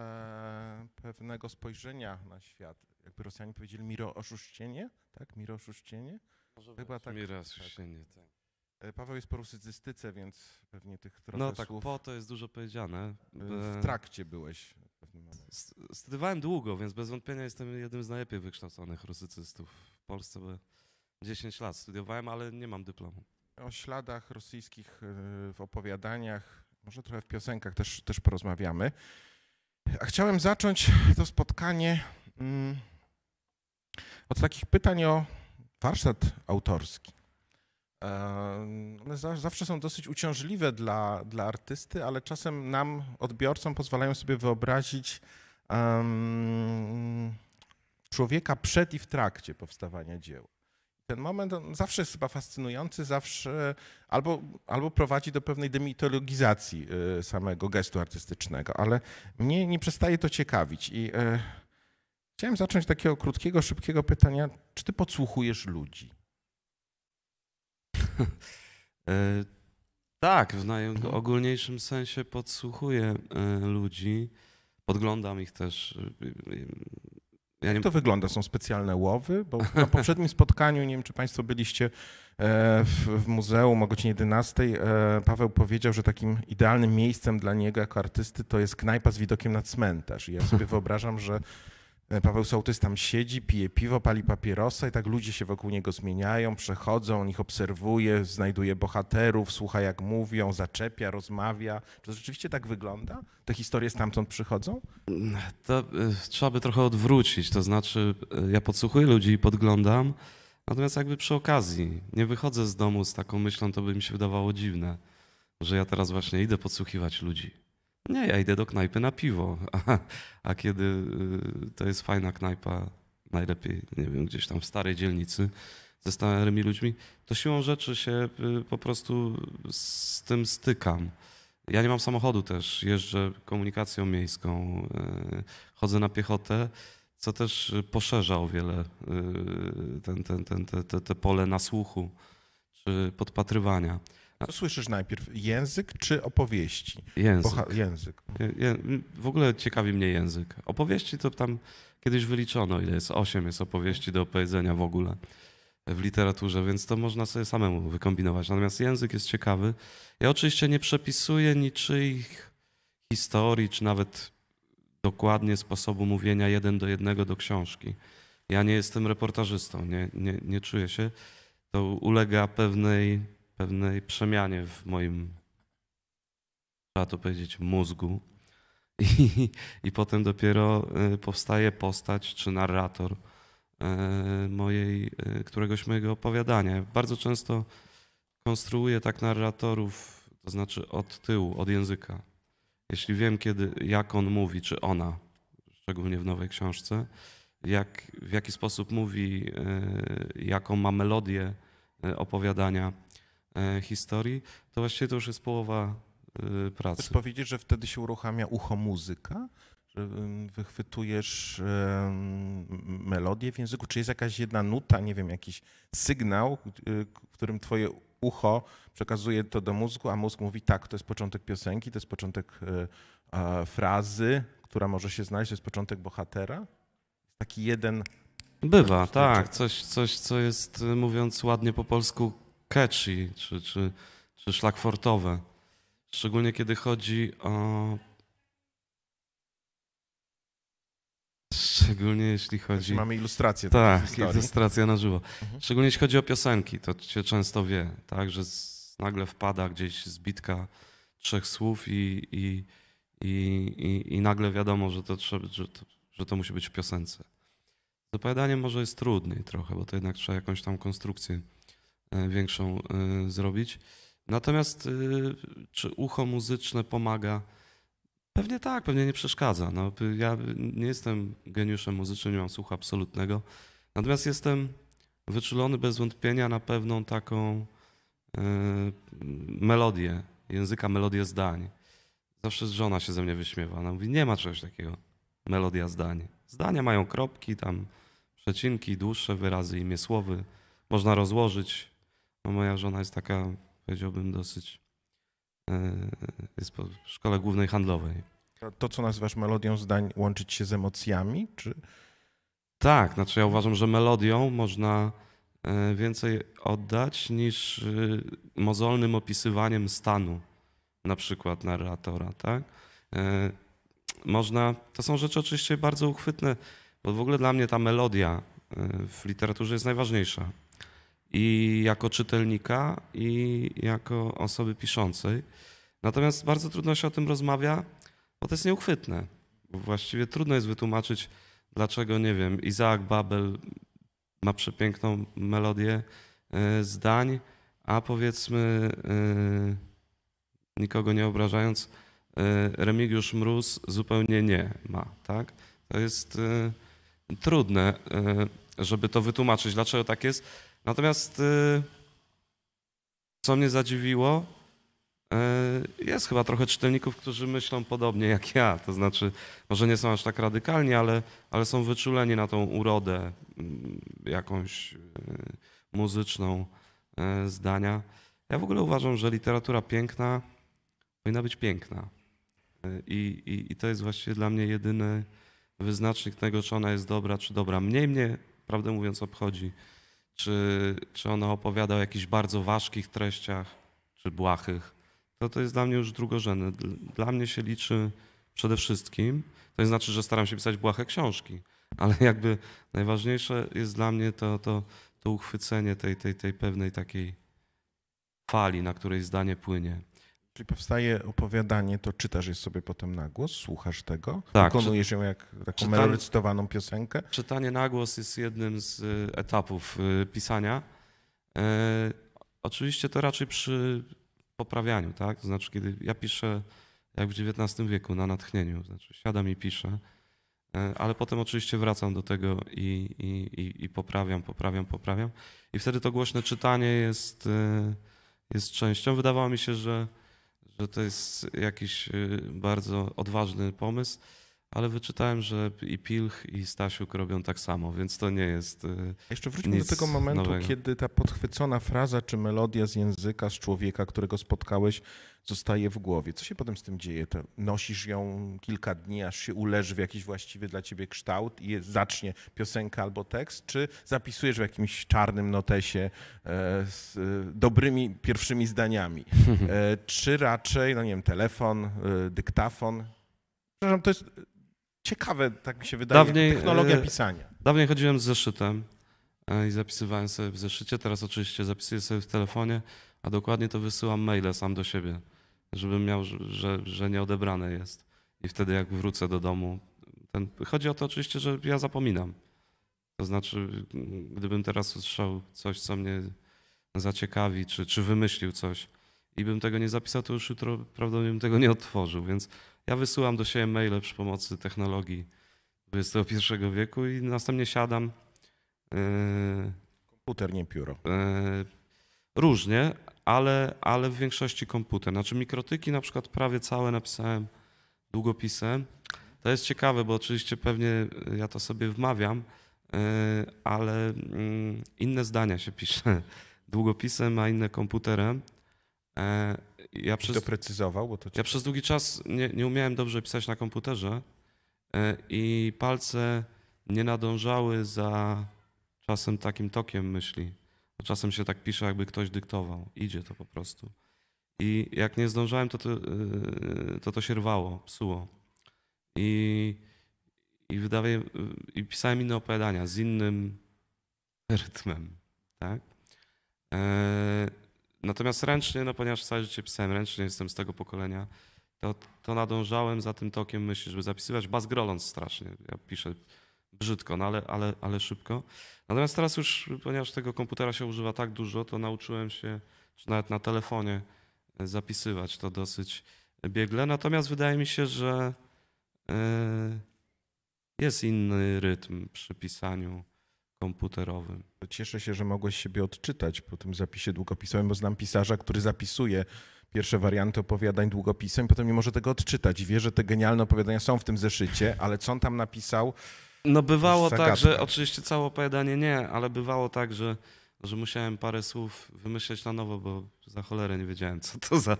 e, pewnego spojrzenia na świat. Jakby Rosjanie powiedzieli miro oszuścienie, tak? Miro oszuszczenie? Chyba tak. Miro oszuścienie, tak. tak. E, Paweł jest po rusycystyce, więc pewnie tych trochę No tak, słów... po to jest dużo powiedziane. E, w trakcie byłeś. Studiowałem długo, więc bez wątpienia jestem jednym z najlepiej wykształconych rusycystów w Polsce, bo 10 lat studiowałem, ale nie mam dyplomu. O śladach rosyjskich e, w opowiadaniach, może trochę w piosenkach też, też porozmawiamy. A chciałem zacząć to spotkanie mm, od takich pytań o warsztat autorski. E, one zawsze są dosyć uciążliwe dla, dla artysty, ale czasem nam, odbiorcom, pozwalają sobie wyobrazić um, człowieka przed i w trakcie powstawania dzieła ten moment zawsze jest chyba fascynujący, zawsze albo, albo prowadzi do pewnej demitologizacji y, samego gestu artystycznego, ale mnie nie przestaje to ciekawić. I e, chciałem zacząć takiego krótkiego, szybkiego pytania: czy ty podsłuchujesz ludzi? e, tak, w najogólniejszym mhm. sensie podsłuchuję e, ludzi, podglądam ich też y, y, ja nie... to wygląda? Są specjalne łowy? Bo na poprzednim spotkaniu, nie wiem czy Państwo byliście e, w, w muzeum o godzinie 11, e, Paweł powiedział, że takim idealnym miejscem dla niego jako artysty to jest knajpa z widokiem na cmentarz. I ja sobie wyobrażam, że E, Paweł Sołtys tam siedzi, pije piwo, pali papierosa i tak ludzie się wokół niego zmieniają, przechodzą, on ich obserwuje, znajduje bohaterów, słucha jak mówią, zaczepia, rozmawia. Czy to rzeczywiście tak wygląda? Te historie stamtąd przychodzą? To, e, trzeba by trochę odwrócić, to znaczy e, ja podsłuchuję ludzi i podglądam, natomiast jakby przy okazji nie wychodzę z domu z taką myślą, to by mi się wydawało dziwne, że ja teraz właśnie idę podsłuchiwać ludzi. Nie, ja idę do knajpy na piwo. A, a kiedy y, to jest fajna knajpa, najlepiej, nie wiem, gdzieś tam w starej dzielnicy ze starymi ludźmi, to siłą rzeczy się y, po prostu z tym stykam. Ja nie mam samochodu też, jeżdżę komunikacją miejską, y, chodzę na piechotę, co też poszerza o wiele ten, ten, ten, te, te, te pole nasłuchu czy podpatrywania. Co słyszysz najpierw? Język czy opowieści? Język. Boha język. w ogóle ciekawi mnie język. Opowieści to tam kiedyś wyliczono, ile jest? Osiem jest opowieści do opowiedzenia w ogóle w literaturze, więc to można sobie samemu wykombinować. Natomiast język jest ciekawy. Ja oczywiście nie przepisuję niczyich historii, czy nawet dokładnie sposobu mówienia jeden do jednego do książki. Ja nie jestem reportażystą, nie, nie, nie czuję się. To ulega pewnej pewnej przemianie w moim, trzeba to powiedzieć, mózgu. I, I potem dopiero y, powstaje postać czy narrator y, mojej, y, któregoś mojego opowiadania. Bardzo często konstruuję tak narratorów, to znaczy od tyłu, od języka. Jeśli wiem, kiedy, jak on mówi, czy ona, szczególnie w nowej książce, jak, w jaki sposób mówi, jaką ma melodię opowiadania, E, historii, to właściwie to już jest połowa e, pracy. Chcesz powiedzieć, że wtedy się uruchamia ucho muzyka? Że wychwytujesz melodię w języku? Czy jest jakaś jedna nuta, nie wiem, jakiś sygnał, e, w którym twoje ucho przekazuje to do mózgu, a mózg mówi tak, to jest początek piosenki, to jest początek frazy, która może się znaleźć, to jest początek bohatera? Taki jeden... Bywa, tak. Coś, coś, co jest, mówiąc ładnie po polsku, catchy czy, czy, czy szlakfortowe. Szczególnie kiedy chodzi o. Szczególnie jeśli chodzi. Mamy ilustrację. Tak, ilustracja na żywo. Mhm. Szczególnie jeśli chodzi o piosenki, to się często wie, tak, że z, nagle wpada gdzieś zbitka trzech słów i, i, i, i, i nagle wiadomo, że to, trzeba, że, to, że to musi być w piosence. opowiadaniem może jest trudniej trochę, bo to jednak trzeba jakąś tam konstrukcję E, większą e, zrobić. Natomiast e, czy ucho muzyczne pomaga? Pewnie tak, pewnie nie przeszkadza. No, ja nie jestem geniuszem muzycznym, nie mam słuchu absolutnego. Natomiast jestem wyczulony bez wątpienia na pewną taką melodię, języka, melodię zdań. Zawsze żona się ze mnie wyśmiewa. Ona mówi, nie ma czegoś takiego. Melodia zdań. Zdania mają kropki, tam przecinki, dłuższe wyrazy, imię słowy. Można rozłożyć no moja żona jest taka, powiedziałbym, dosyć. E, jest po szkole głównej handlowej. To, co nazywasz melodią zdań, łączyć się z emocjami? Czy... Tak, znaczy ja uważam, że melodią można e, więcej oddać niż e, mozolnym opisywaniem stanu, na przykład narratora, tak? Można, to są rzeczy oczywiście bardzo uchwytne, bo w ogóle dla mnie ta melodia w literaturze jest najważniejsza i jako czytelnika, i jako osoby piszącej. Natomiast bardzo trudno się o tym rozmawia, bo to jest nieuchwytne. właściwie trudno jest wytłumaczyć, dlaczego, nie wiem, Izaak Babel ma przepiękną melodię e, zdań, a powiedzmy, e, nikogo nie obrażając, e, Remigiusz Mróz zupełnie nie ma, tak? To jest trudne, żeby to wytłumaczyć, dlaczego tak jest. Natomiast y, co mnie zadziwiło, y, jest chyba trochę czytelników, którzy myślą podobnie jak ja. To znaczy, może nie są aż tak radykalni, ale, ale są wyczuleni na tą urodę mm, jakąś y, muzyczną zdania. Ja w ogóle uważam, że literatura piękna powinna być piękna. I, i, i to jest właściwie dla mnie jedyny wyznacznik tego, czy ona jest dobra, czy dobra. Mniej mnie, prawdę mówiąc, obchodzi czy, czy ono opowiada o jakichś bardzo ważkich treściach, czy błahych. To, to jest dla mnie już drugorzędne. Dla mnie się liczy przede wszystkim, to nie znaczy, że staram się pisać błahe książki, ale jakby najważniejsze jest dla mnie to, to, to uchwycenie tej, tej, tej pewnej takiej fali, na której zdanie płynie. Czyli powstaje opowiadanie, to czytasz je sobie potem na głos, słuchasz tego, tak, wykonujesz ją jak taką czytanie, melorycytowaną piosenkę. Czytanie na głos jest jednym z y, etapów y, pisania. E, oczywiście to raczej przy poprawianiu, tak? To znaczy, kiedy ja piszę jak w XIX wieku, na natchnieniu, to znaczy siadam i piszę, e, ale potem oczywiście wracam do tego i, i, i, i, poprawiam, poprawiam, poprawiam. I wtedy to głośne czytanie jest, e, jest częścią. Wydawało mi się, że że to jest jakiś y, bardzo odważny pomysł ale wyczytałem, że i Pilch, i Stasiuk robią tak samo, więc to nie jest. E, jeszcze wróćmy do tego momentu, nowego. kiedy ta podchwycona fraza czy melodia z języka, z człowieka, którego spotkałeś, zostaje w głowie. Co się potem z tym dzieje? To nosisz ją kilka dni, aż się uleży w jakiś właściwy dla ciebie kształt i zacznie piosenka albo tekst, czy zapisujesz w jakimś czarnym notesie e, z e, dobrymi pierwszymi zdaniami? czy raczej, no nie wiem, telefon, dyktafon? Przepraszam, to jest ciekawe, tak mi się wydaje, dawniej, technologia e, pisania. Dawniej chodziłem z zeszytem e, i zapisywałem sobie w zeszycie, teraz oczywiście zapisuję sobie w telefonie, a dokładnie to wysyłam maile sam do siebie, żebym miał, że, że nie odebrane jest. I wtedy jak wrócę do domu, ten... chodzi o to oczywiście, że ja zapominam. To znaczy, gdybym teraz usłyszał coś, co mnie zaciekawi, czy, czy wymyślił coś i bym tego nie zapisał, to już jutro prawdopodobnie bym tego nie otworzył, więc ja wysyłam do siebie maile przy pomocy technologii XXI wieku i następnie siadam. E, komputer, nie pióro. E, różnie, ale, ale w większości komputer. Znaczy mikrotyki na przykład prawie całe napisałem długopisem. To jest ciekawe, bo oczywiście pewnie e, ja to sobie wmawiam, ale mm, inne zdania się pisze długopisem, a inne komputerem. E, ja przez, doprecyzował, bo to ja przez długi czas nie, nie umiałem dobrze pisać na komputerze e, i palce nie nadążały za czasem takim tokiem myśli. Czasem się tak pisze, jakby ktoś dyktował. Idzie to po prostu. I jak nie zdążałem, to to, e, to, to się rwało, psuło. I, i, I pisałem inne opowiadania z innym rytmem. Tak? Natomiast ręcznie, no ponieważ całe życie pisałem ręcznie, jestem z tego pokolenia, to, to nadążałem za tym tokiem myśli, żeby zapisywać. Bas strasznie, ja piszę brzydko, no ale, ale, ale szybko. Natomiast teraz już, ponieważ tego komputera się używa tak dużo, to nauczyłem się, czy nawet na telefonie, e, zapisywać to dosyć biegle. Natomiast wydaje mi się, że e, jest inny rytm przy pisaniu komputerowym. Cieszę się, że mogłeś siebie odczytać po tym zapisie długopisowym, bo znam pisarza, który zapisuje pierwsze warianty opowiadań długopisem i potem nie może tego odczytać. Wie, że te genialne opowiadania są w tym zeszycie, ale co on tam napisał? No bywało tak, że oczywiście całe opowiadanie nie, ale bywało tak, że, że musiałem parę słów wymyśleć na nowo, bo za cholerę nie wiedziałem, co to za,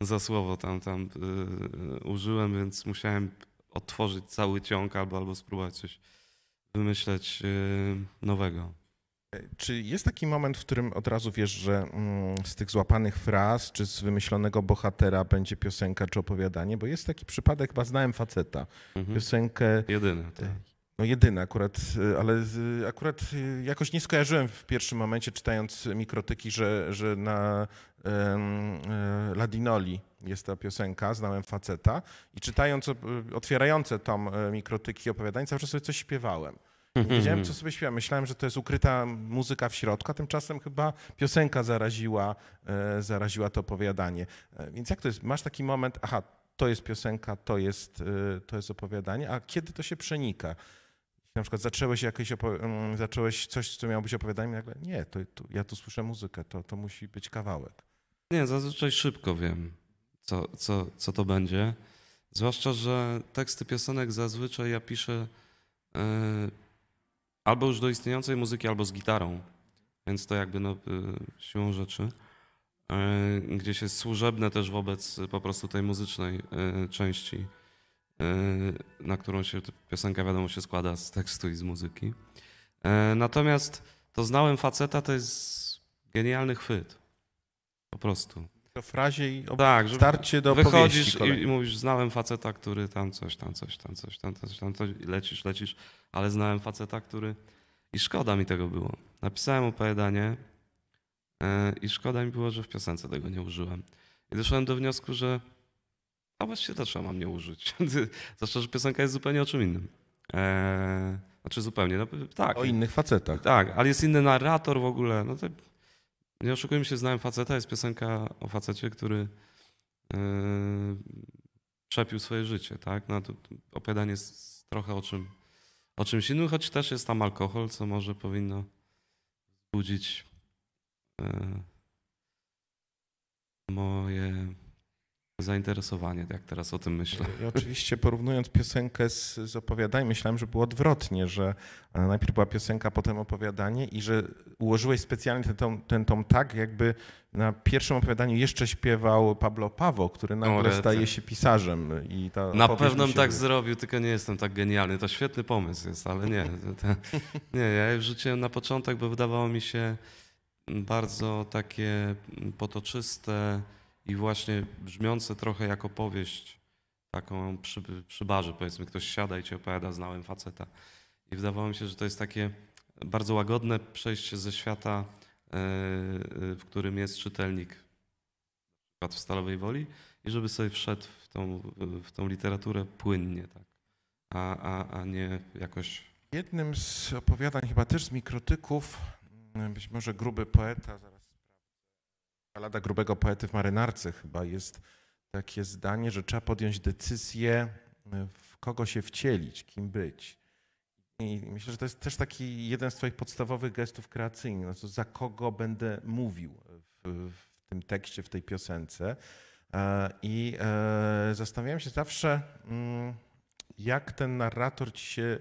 za słowo tam, tam yy, użyłem, więc musiałem otworzyć cały ciąg albo, albo spróbować coś wymyśleć y, nowego. Czy jest taki moment, w którym od razu wiesz, że mm, z tych złapanych fraz, czy z wymyślonego bohatera będzie piosenka czy opowiadanie? Bo jest taki przypadek, chyba znałem faceta. Mhm. Piosenkę. Jedyny. Tak. No jedyny akurat, y, ale akurat y, jakoś nie skojarzyłem w pierwszym momencie, czytając mikrotyki, że, że na E, Ladinoli jest ta piosenka, znałem faceta i czytając e, otwierające tam e, mikrotyki opowiadań, cały czas sobie coś śpiewałem. Nie mhm, mhm, wiedziałem, mhm. co sobie śpiewam. Myślałem, że to jest ukryta muzyka w środku, a tymczasem chyba piosenka zaraziła, zaraziła to opowiadanie. Więc jak to jest? Masz taki moment, aha, to jest piosenka, to jest, to jest opowiadanie, a kiedy to się przenika? na przykład zacząłeś, jakieś mm, zacząłeś coś, co miało być opowiadaniem, nagle nie, to, to, ja tu słyszę muzykę, to, to musi być kawałek. Nie, zazwyczaj szybko wiem, co, co, co to będzie. Zwłaszcza, że teksty piosenek zazwyczaj ja piszę yy, albo już do istniejącej muzyki, albo z gitarą. Więc to jakby no, yy, siłą rzeczy. E, gdzieś jest służebne też wobec po prostu tej muzycznej części, na którą się piosenka wiadomo się składa z tekstu i z muzyki. Natomiast to znałem faceta, to jest genialny chwyt. Po prostu. Do frazie i tak, starcie do Wychodzisz i, i, mówisz, znałem faceta, który tam coś, tam coś, tam coś, tam coś, tam coś, i lecisz, lecisz, ale znałem faceta, który... I szkoda mi tego było. Napisałem opowiadanie yy, e, i szkoda mi było, że w piosence tego nie użyłem. I doszedłem do wniosku, że a właściwie to trzeba mam nie użyć. Zwłaszcza, że piosenka jest zupełnie o czym innym. Eee, znaczy zupełnie, no, tak. O innych facetach. Tak, ale jest inny narrator w ogóle. No to nie oszukujmy się, znałem faceta, jest piosenka o facecie, który yy, przepił swoje życie, tak? No to opowiadanie jest trochę o, czym, o czymś innym, choć też jest tam alkohol, co może powinno wzbudzić yy, moje zainteresowanie, jak teraz o tym myślę. I oczywiście porównując piosenkę z, z opowiadaniem, myślałem, że było odwrotnie, że e, najpierw była piosenka, potem opowiadanie i że ułożyłeś specjalnie ten tom, ten tom tak, jakby na pierwszym opowiadaniu jeszcze śpiewał Pablo Pawo, który nagle staje się pisarzem. I ta na pewno bym tak zrobił, tylko nie jestem tak genialny. To świetny pomysł jest, ale nie. nie, ja już rzuciłem na początek, bo wydawało mi się bardzo takie potoczyste, i właśnie brzmiące trochę jako powieść taką przy, przy barze, powiedzmy, ktoś siada i ci opowiada, znałem faceta. I wydawało mi się, że to jest takie bardzo łagodne przejście ze świata, e, e, w którym jest czytelnik, na przykład w Stalowej Woli, i żeby sobie wszedł w tą, w tą literaturę płynnie, tak, a, a, a nie jakoś... Jednym z opowiadań, chyba też z mikrotyków, mm, być może gruby poeta, zaraz Balada grubego poety w marynarce chyba jest takie zdanie, że trzeba podjąć decyzję, e, w kogo się wcielić, kim być. I myślę, że to jest też taki jeden z Twoich podstawowych gestów kreacyjnych, no za kogo będę mówił w, w tym tekście, w tej piosence. E, I e, zastanawiałem się zawsze, mm, jak ten narrator ci się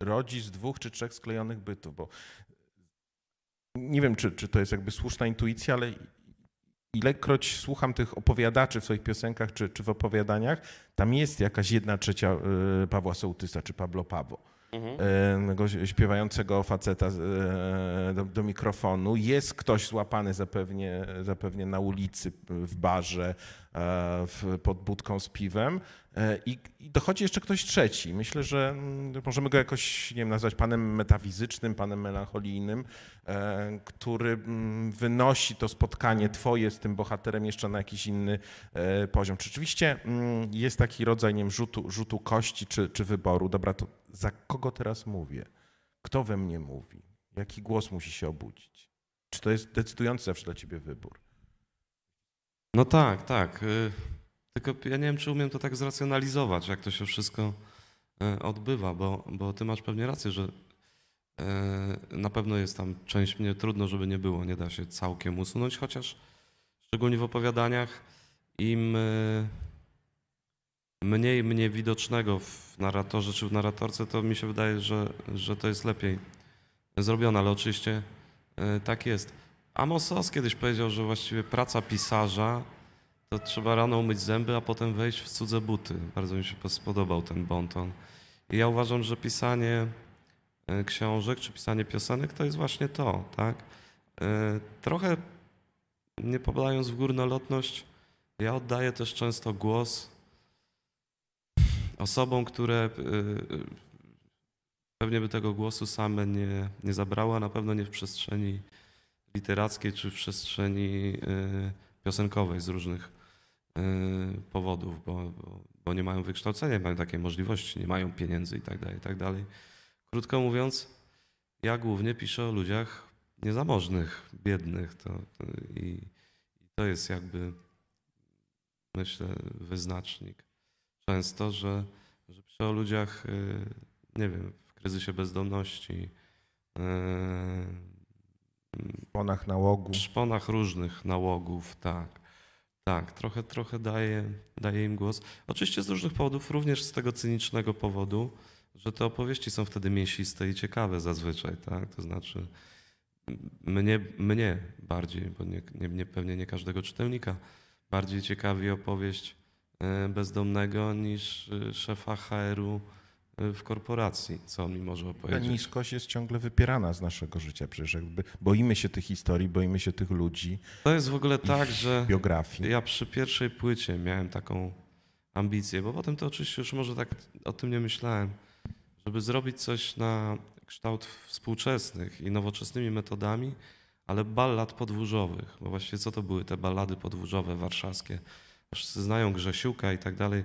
rodzi z dwóch czy trzech sklejonych bytów, bo nie wiem, czy, czy to jest jakby słuszna intuicja, ale ilekroć słucham tych opowiadaczy w swoich piosenkach czy, czy w opowiadaniach, tam jest jakaś jedna trzecia y, Pawła Sołtysa czy Pablo Pawo mhm. śpiewającego faceta e, do, do, mikrofonu. Jest ktoś złapany zapewnie, zapewnie na ulicy, w barze, e, w, pod budką z piwem. E, I, I, dochodzi jeszcze ktoś trzeci. Myślę, że mm, możemy go jakoś nie wiem, nazwać panem metafizycznym, panem melancholijnym, który mm, wynosi to spotkanie twoje z tym bohaterem jeszcze na jakiś inny poziom. Czy rzeczywiście mm, jest taki rodzaj nie wiem, rzutu, rzutu kości czy, czy wyboru? Dobra, to za kogo teraz mówię, kto we mnie mówi, jaki głos musi się obudzić. Czy to jest decydujący zawsze dla ciebie wybór? No tak, tak. Y, tylko ja nie wiem, czy umiem to tak zracjonalizować, jak to się wszystko y, odbywa, bo, bo ty masz pewnie rację, że y, na pewno jest tam część mnie trudno, żeby nie było, nie da się całkiem usunąć, chociaż szczególnie w opowiadaniach im mniej mnie widocznego w narratorze czy w narratorce, to mi się wydaje, że, że to jest lepiej zrobione, ale oczywiście e, tak jest. Amos Oz kiedyś powiedział, że właściwie praca pisarza to trzeba rano umyć zęby, a potem wejść w cudze buty. Bardzo mi się spodobał ten bonton. I ja uważam, że pisanie e, książek czy pisanie piosenek to jest właśnie to, tak? E, trochę nie podając w górnolotność, ja oddaję też często głos osobom, które y, y, pewnie by tego głosu same nie, nie zabrała, a na pewno nie w przestrzeni literackiej czy w przestrzeni y, piosenkowej z różnych powodów, bo, bo, bo nie mają wykształcenia, nie mają takiej możliwości, nie mają pieniędzy itd., tak itd. Tak Krótko mówiąc, ja głównie piszę o ludziach niezamożnych, biednych to, to i, i to jest jakby myślę wyznacznik często, że, że piszę o ludziach, y, nie wiem, w kryzysie bezdomności, y, szponach nałogu. szponach różnych nałogów, tak. Tak, trochę, trochę daje, daje im głos. Oczywiście z różnych powodów, również z tego cynicznego powodu, że te opowieści są wtedy mięsiste i ciekawe zazwyczaj, tak? To znaczy mnie, mnie bardziej, bo nie, nie, nie pewnie nie każdego czytelnika, bardziej ciekawi opowieść E, bezdomnego niż e, szefa HR-u e, w korporacji, co on mi może opowiedzieć. Ta niskość jest ciągle wypierana z naszego życia, przecież jakby boimy się tych historii, boimy się tych ludzi. To jest w ogóle tak, że biografii. ja przy pierwszej płycie miałem taką ambicję, bo potem to oczywiście już może tak o tym nie myślałem, żeby zrobić coś na kształt współczesnych i nowoczesnymi metodami, ale ballad podwórzowych, bo właściwie co to były te ballady podwórzowe warszawskie, wszyscy znają Grzesiuka i tak dalej.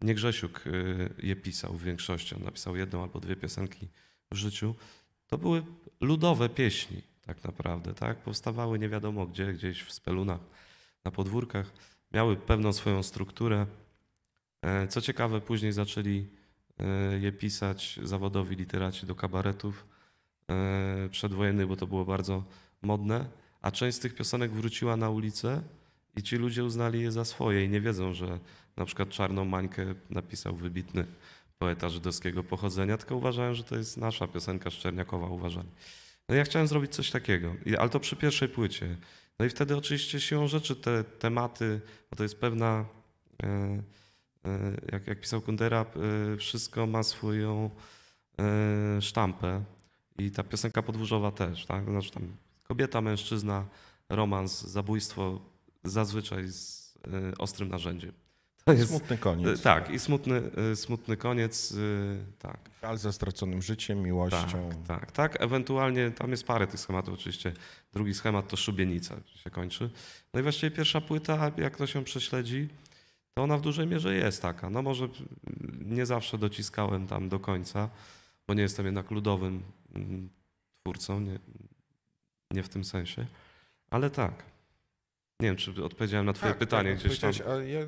Nie Grzesiuk y, je pisał w większości, on napisał jedną albo dwie piosenki w życiu. To były ludowe pieśni tak naprawdę, tak? Powstawały nie wiadomo gdzie, gdzieś w spelunach, na podwórkach. Miały pewną swoją strukturę. E, co ciekawe, później zaczęli e, je pisać zawodowi literaci do kabaretów e, przedwojennych, bo to było bardzo modne, a część z tych piosenek wróciła na ulicę i ci ludzie uznali je za swoje i nie wiedzą, że na przykład Czarną Mańkę napisał wybitny poeta żydowskiego pochodzenia, tylko uważają, że to jest nasza piosenka Szczerniakowa, uważali. No ja chciałem zrobić coś takiego, ale to przy pierwszej płycie. No i wtedy oczywiście siłą rzeczy te tematy, bo to jest pewna, e, e, jak, jak pisał Kundera, e, wszystko ma swoją sztampę i ta piosenka podwórzowa też, tak? Znaczy tam kobieta, mężczyzna, romans, zabójstwo, zazwyczaj z y, ostrym narzędziem. To jest, smutny koniec. Y, tak, i smutny, y, smutny koniec, tak. Ale ze straconym życiem, miłością. Tak, tak, tak, ewentualnie tam jest parę tych schematów oczywiście. Drugi schemat to szubienica, się kończy. No i właściwie pierwsza płyta, jak to się prześledzi, to ona w dużej mierze jest taka. No może nie zawsze dociskałem tam do końca, bo nie jestem jednak ludowym mm, twórcą, nie, nie w tym sensie, ale tak. Nie wiem, czy odpowiedziałem na twoje tak, pytanie tak, gdzieś tam. Ale ja,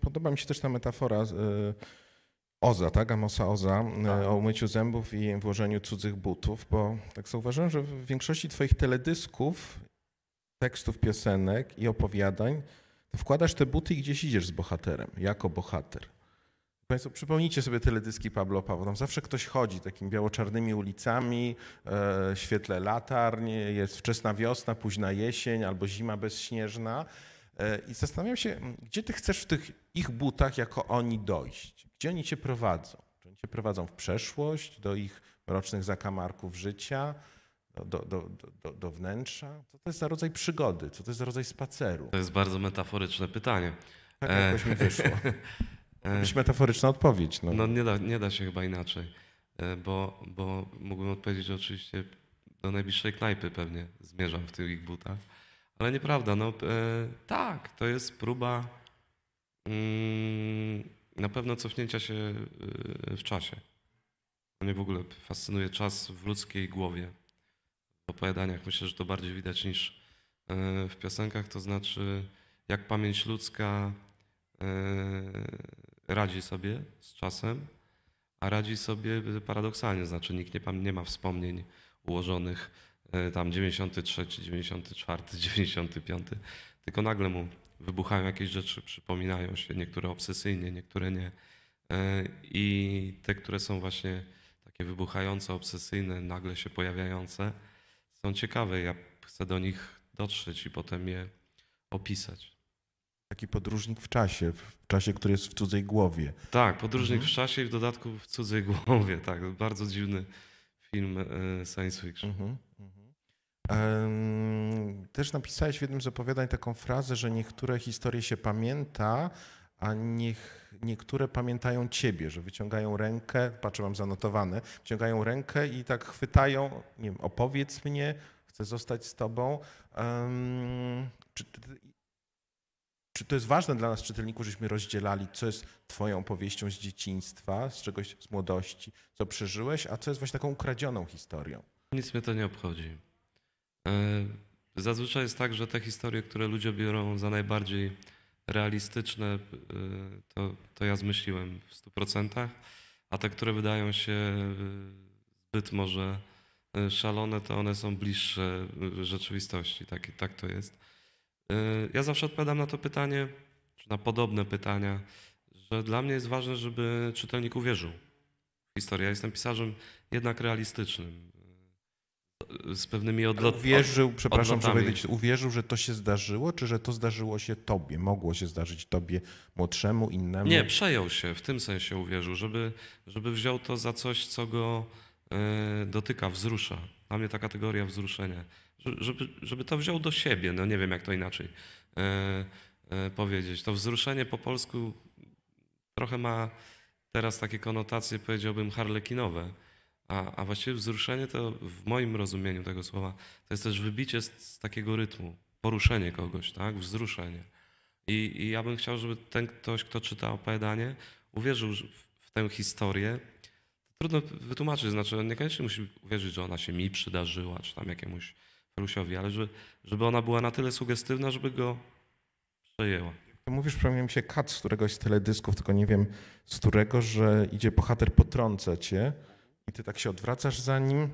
podoba mi się też ta metafora y, Oza, tak? Amosa Oza y, tak. o umyciu zębów i włożeniu cudzych butów, bo tak zauważyłem, że w większości twoich teledysków, tekstów piosenek i opowiadań wkładasz te buty i gdzieś idziesz z bohaterem, jako bohater. Państwo przypomnijcie sobie teledyski Pablo Paweł. Tam zawsze ktoś chodzi takimi biało-czarnymi ulicami, e, w świetle latarń, jest wczesna wiosna, późna jesień albo zima bezśnieżna. E, I zastanawiam się, gdzie ty chcesz w tych ich butach jako oni dojść? Gdzie oni cię prowadzą? Czy oni cię prowadzą w przeszłość, do ich mrocznych zakamarków życia, do, do, do, do, wnętrza? Co to jest za rodzaj przygody? Co to jest za rodzaj spaceru? To jest bardzo metaforyczne pytanie. Tak jakoś mi wyszło. E. To metaforyczna odpowiedź. No, no nie, da, nie da się chyba inaczej, e, bo, bo mógłbym odpowiedzieć, że oczywiście do najbliższej knajpy pewnie zmierzam w tych ich butach. Ale nieprawda, no e, tak, to jest próba mm, na pewno cofnięcia się w czasie. Mnie w ogóle fascynuje czas w ludzkiej głowie. W opowiadaniach myślę, że to bardziej widać niż w piosenkach, to znaczy jak pamięć ludzka radzi sobie z czasem, a radzi sobie paradoksalnie, znaczy nikt nie, nie ma wspomnień ułożonych e, tam 93, 94, 95, tylko nagle mu wybuchają jakieś rzeczy, przypominają się, niektóre obsesyjnie, niektóre nie. E, I te, które są właśnie takie wybuchające, obsesyjne, nagle się pojawiające, są ciekawe. Ja chcę do nich dotrzeć i potem je opisać taki podróżnik w czasie, w czasie, który jest w cudzej głowie. Tak, podróżnik mhm. w czasie i w dodatku w cudzej głowie, tak. Bardzo dziwny film e, science fiction. Mhm. mhm. Też napisałeś w jednym z opowiadań taką frazę, że niektóre historie się pamięta, a niech, niektóre pamiętają ciebie, że wyciągają rękę, patrzę, mam zanotowane, wyciągają rękę i tak chwytają, nie wiem, opowiedz mnie, chcę zostać z tobą. Um, czy ty, czy to jest ważne dla nas, czytelników, żeśmy rozdzielali, co jest twoją powieścią z dzieciństwa, z czegoś z młodości, co przeżyłeś, a co jest właśnie taką ukradzioną historią? Nic mnie to nie obchodzi. E, zazwyczaj jest tak, że te historie, które ludzie biorą za najbardziej realistyczne, e, to, to ja zmyśliłem w 100%, a te, które wydają się e, zbyt może szalone, to one są bliższe rzeczywistości. Tak, tak to jest. Y, ja zawsze odpowiadam na to pytanie, czy na podobne pytania, że dla mnie jest ważne, żeby czytelnik uwierzył w historię. Ja jestem pisarzem jednak realistycznym, y, z pewnymi odlotami. Uwierzył, od, przepraszam, żeby wiedzieć, uwierzył, że to się zdarzyło, czy że to zdarzyło się tobie, mogło się zdarzyć tobie, młodszemu, innemu? Nie, przejął się, w tym sensie uwierzył, żeby, żeby wziął to za coś, co go y, dotyka, wzrusza. Dla mnie ta kategoria wzruszenia żeby, żeby to wziął do siebie. No nie wiem, jak to inaczej e, e, powiedzieć. To wzruszenie po polsku trochę ma teraz takie konotacje, powiedziałbym, harlekinowe. A, a właściwie wzruszenie to w moim rozumieniu tego słowa to jest też wybicie z, z takiego rytmu, poruszenie kogoś, tak? Wzruszenie. I, I, ja bym chciał, żeby ten ktoś, kto czyta opowiadanie, uwierzył w tę historię. Trudno wytłumaczyć, znaczy niekoniecznie musi uwierzyć, że ona się mi przydarzyła, czy tam jakiemuś ale że, żeby ona była na tyle sugestywna, żeby go przejęła. mówisz, przypomniał mi się kat z któregoś z teledysków, tylko nie wiem z którego, że idzie bohater potrąca cię i ty tak się odwracasz za nim,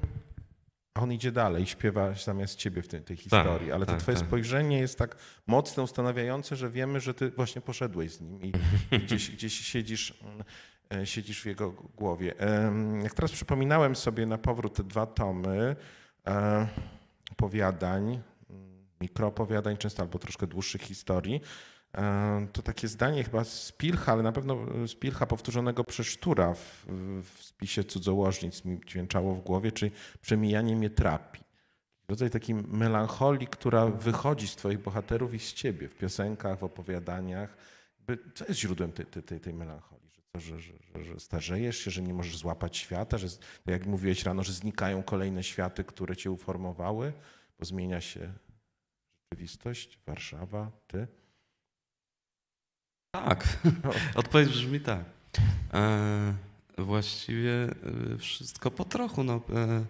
a on idzie dalej i śpiewa zamiast ciebie w tej, tej tak, historii. Ale to tak, twoje tak. spojrzenie jest tak mocne, ustanawiające, że wiemy, że ty właśnie poszedłeś z nim i gdzieś, gdzieś siedzisz mm, siedzisz w jego głowie. Jak teraz przypominałem sobie na powrót te dwa tomy, e, powiadań, mikropowiadań często albo troszkę dłuższych historii. E, to takie zdanie chyba z Pilcha, ale na pewno z Pilcha powtórzonego przez Sztura w, w spisie cudzołożnic mi dźwięczało w głowie, czyli przemijanie mnie trapi. Rodzaj takiej melancholii, która wychodzi z twoich bohaterów i z ciebie w piosenkach, w opowiadaniach. Co jest źródłem tej, tej, tej melancholii? że, że, że, starzejesz się, że nie możesz złapać świata, że tak jak mówiłeś rano, że znikają kolejne światy, które cię uformowały, bo zmienia się rzeczywistość, Warszawa, ty? Tak, odpowiedź brzmi tak. E, właściwie e, wszystko po trochu. No, e,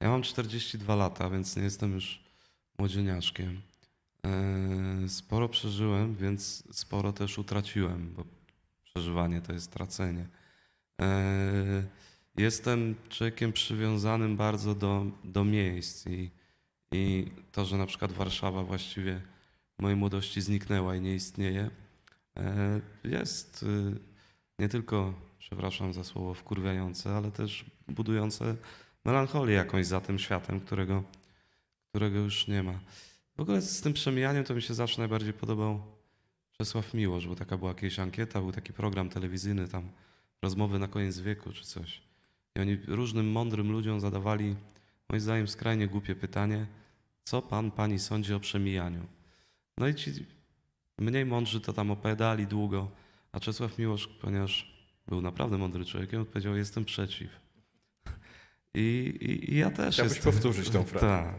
ja mam 42 lata, więc nie jestem już młodzieniaszkiem. E, sporo przeżyłem, więc sporo też utraciłem, bo przeżywanie to jest tracenie. E, jestem człowiekiem przywiązanym bardzo do, do miejsc i, i to, że na przykład Warszawa właściwie mojej młodości zniknęła i nie istnieje, e, jest y, nie tylko, przepraszam za słowo, wkurwiające, ale też budujące melancholię jakąś za tym światem, którego, którego już nie ma. W ogóle z tym przemijaniem to mi się zawsze najbardziej podobał Czesław Miłosz, bo taka była jakaś ankieta, był taki program telewizyjny tam, rozmowy na koniec wieku czy coś. I oni różnym mądrym ludziom zadawali, moim zdaniem, skrajnie głupie pytanie, co pan, pani sądzi o przemijaniu? No i ci mniej mądrzy to tam opowiadali długo, a Czesław Miłosz, ponieważ był naprawdę mądry człowiekiem, odpowiedział, jestem przeciw. I, i, i ja też Chciałbyś jestem... powtórzyć tą frazę. Tak.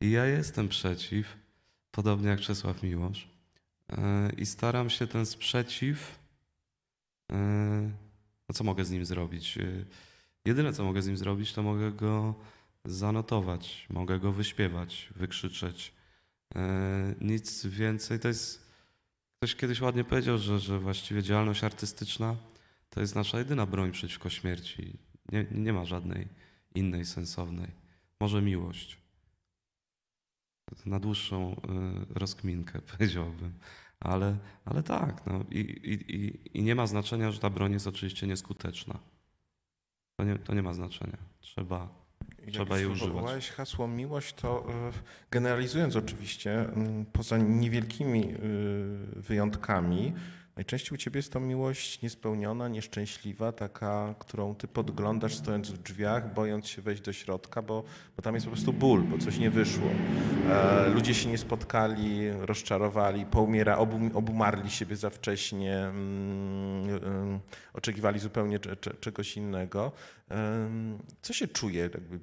I ja jestem przeciw, podobnie jak Czesław Miłosz. E, i staram się ten sprzeciw. E, no co mogę z nim zrobić? E, jedyne co mogę z nim zrobić, to mogę go zanotować, mogę go wyśpiewać, wykrzyczeć. Nic więcej. To jest. Ktoś kiedyś ładnie powiedział, że, że właściwie działalność artystyczna to jest nasza jedyna broń przeciwko śmierci. Nie, nie ma żadnej innej sensownej. Może miłość na dłuższą e, rozkminkę, powiedziałbym. Ale, ale tak, no. I, i, i, nie ma znaczenia, że ta broń jest oczywiście nieskuteczna. To nie, to nie ma znaczenia. Trzeba, trzeba jej używać. Powołałeś hasło miłość, to e, generalizując oczywiście, poza niewielkimi e, wyjątkami, Najczęściej u ciebie jest to miłość niespełniona, nieszczęśliwa, taka, którą ty podglądasz stojąc w drzwiach, bojąc się wejść do środka, bo, bo tam jest po prostu ból, bo coś nie wyszło. E, ludzie się nie spotkali, rozczarowali, poumiera, obum, obumarli siebie za wcześnie, mm, mm, oczekiwali zupełnie cze, cze, czegoś innego. E, co się czuje, jakby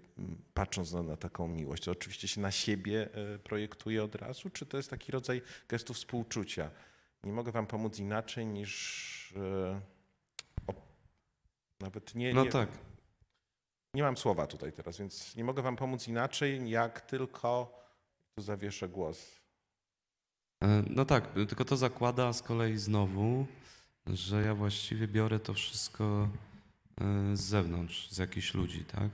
patrząc na, na taką miłość? To oczywiście się na siebie e, projektuje od razu, czy to jest taki rodzaj gestu współczucia? nie mogę wam pomóc inaczej niż e, o, nawet nie. No nie, tak. Nie mam słowa tutaj teraz, więc nie mogę wam pomóc inaczej, jak tylko tu zawieszę głos. E, no tak, tylko to zakłada z kolei znowu, że ja właściwie biorę to wszystko e, z zewnątrz, z jakichś ludzi, tak?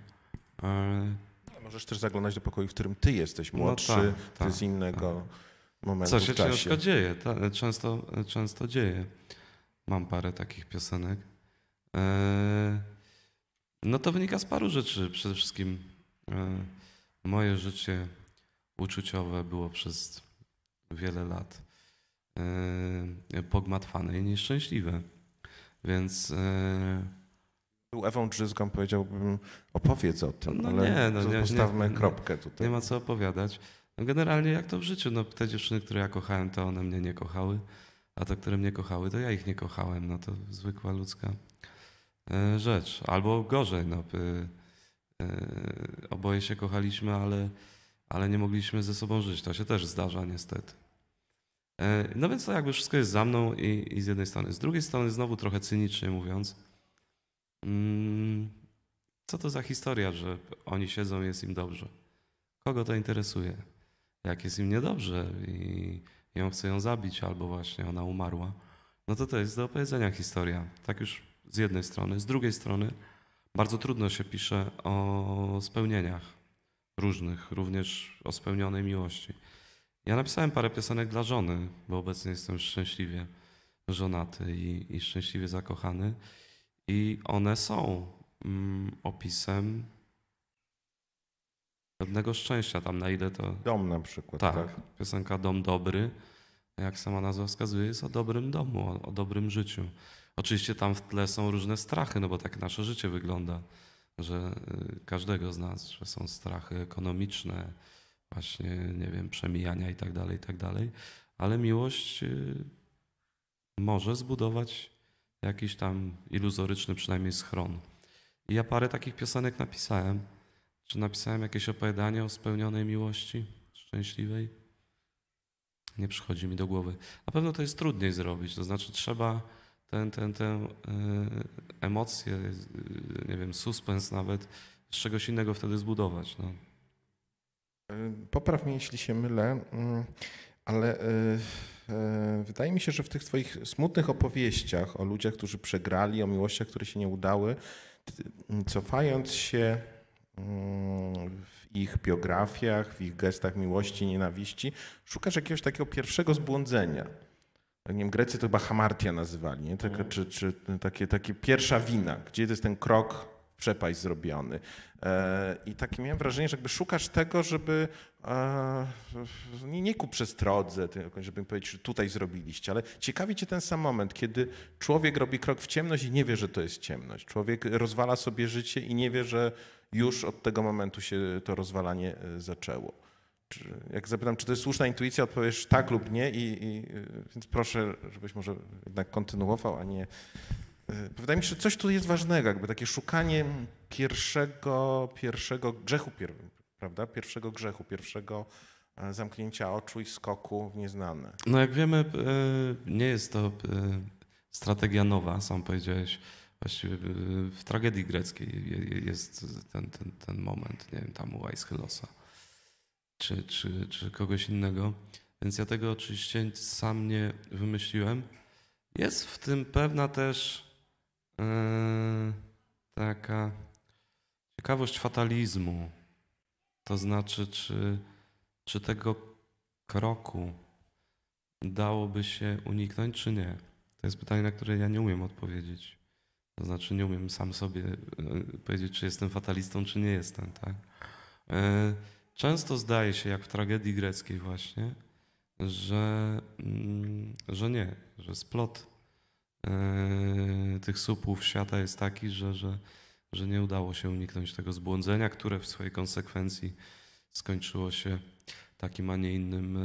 Ale... Możesz też zaglądać do pokoju, w którym ty jesteś młodszy, no tak, tak, ty z tak, innego. Tak momentów Co się często dzieje, ta, często, często dzieje. Mam parę takich piosenek. E, no to wynika z paru rzeczy. Przede wszystkim e, moje życie uczuciowe było przez wiele lat e, pogmatwane i nieszczęśliwe. Więc był Ewą Drzyzgą, powiedziałbym opowiedz o tym, no ale nie, no nie, postawmy nie, kropkę tutaj. Nie ma co opowiadać. No generalnie jak to w życiu, no te dziewczyny, które ja kochałem, to one mnie nie kochały, a te, które mnie kochały, to ja ich nie kochałem, no to zwykła ludzka e, rzecz. Albo gorzej, no e, oboje się kochaliśmy, ale, ale nie mogliśmy ze sobą żyć. To się też zdarza niestety. E, no więc to jakby wszystko jest za mną i, i z jednej strony. Z drugiej strony znowu trochę cynicznie mówiąc, mm, co to za historia, że oni siedzą, jest im dobrze? Kogo to interesuje? jak jest im niedobrze i, i on chce ją zabić, albo właśnie ona umarła, no to to jest do opowiedzenia historia. Tak już z jednej strony. Z drugiej strony bardzo trudno się pisze o spełnieniach różnych, również o spełnionej miłości. Ja napisałem parę piosenek dla żony, bo obecnie jestem szczęśliwie żonaty i, i szczęśliwie zakochany. I one są mm, opisem Żadnego szczęścia tam na ile to... Dom na przykład, tak? tak? piosenka Dom Dobry, jak sama nazwa wskazuje, jest o dobrym domu, o, o dobrym życiu. Oczywiście tam w tle są różne strachy, no bo tak nasze życie wygląda, że y, każdego z nas, że są strachy ekonomiczne, właśnie, nie wiem, przemijania i tak dalej, i tak dalej, ale miłość y, może zbudować jakiś tam iluzoryczny przynajmniej schron. I ja parę takich piosenek napisałem. Czy napisałem jakieś opowiadanie o spełnionej miłości, szczęśliwej? Nie przychodzi mi do głowy. Na pewno to jest trudniej zrobić, to znaczy trzeba ten, ten, ten emocje, e, nie wiem, suspens nawet z czegoś innego wtedy zbudować. No. E, popraw mnie, jeśli się mylę, mm, ale e, wydaje mi się, że w tych twoich smutnych opowieściach o ludziach, którzy przegrali, o miłościach, które się nie udały, cofając się Mm, w ich biografiach, w ich gestach miłości, nienawiści, szukasz jakiegoś takiego pierwszego zbłądzenia. Tak, nie wiem, Grecy to chyba hamartia nazywali, nie? Taka, mhm. czy, czy takie, takie pierwsza wina, gdzie jest ten krok przepaść zrobiony. E, I takie miałem wrażenie, że jakby szukasz tego, żeby e, nie, nie ku przestrodze, żeby powiedzieć, tutaj zrobiliście, ale ciekawi cię ten sam moment, kiedy człowiek robi krok w ciemność i nie wie, że to jest ciemność. Człowiek rozwala sobie życie i nie wie, że już od tego momentu się to rozwalanie y, zaczęło. Jak zapytam, czy to jest słuszna intuicja, odpowiesz tak lub nie, i, i y, więc proszę, żebyś może jednak kontynuował, a nie. Y, wydaje mi się, że coś tu jest ważnego, jakby takie szukanie pierwszego, pierwszego grzechu, prawda? Pierwszego grzechu, pierwszego e, zamknięcia oczu i skoku w nieznane. No jak wiemy, e, nie jest to e, strategia nowa, sam powiedziałeś właściwie y, w tragedii greckiej jest ten, ten, ten moment, nie wiem, tam u Aeschylosa czy, czy, czy kogoś innego. Więc ja tego oczywiście sam nie wymyśliłem. Jest w tym pewna też yy, taka ciekawość fatalizmu. To znaczy, czy, czy tego kroku dałoby się uniknąć, czy nie? To jest pytanie, na które ja nie umiem odpowiedzieć. To znaczy nie umiem sam sobie e, powiedzieć, czy jestem fatalistą, czy nie jestem. Tak? E, często zdaje się, jak w tragedii greckiej właśnie, że, mm, że nie, że splot e, tych supłów świata jest taki, że, że, że nie udało się uniknąć tego zbłądzenia, które w swojej konsekwencji skończyło się takim, a nie innym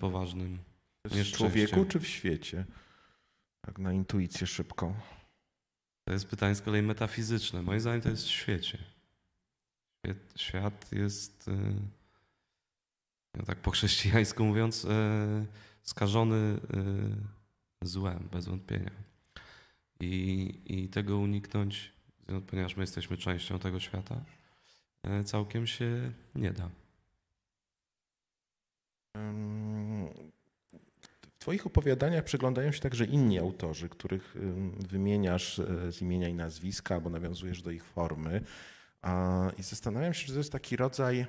poważnym w człowieku czy w świecie? Tak na intuicję szybką. To jest pytanie z kolei metafizyczne. Moim zdaniem to jest w świecie. Świat jest, e, tak po chrześcijańsku mówiąc, e, skażony e, złem, bez wątpienia. I, i tego uniknąć, ponieważ my jesteśmy częścią tego świata, całkiem się nie da. Twoich opowiadaniach przeglądają się także inni autorzy, których wymieniasz e, z imienia i nazwiska, bo nawiązujesz do ich formy. I zastanawiam się, czy to jest taki rodzaj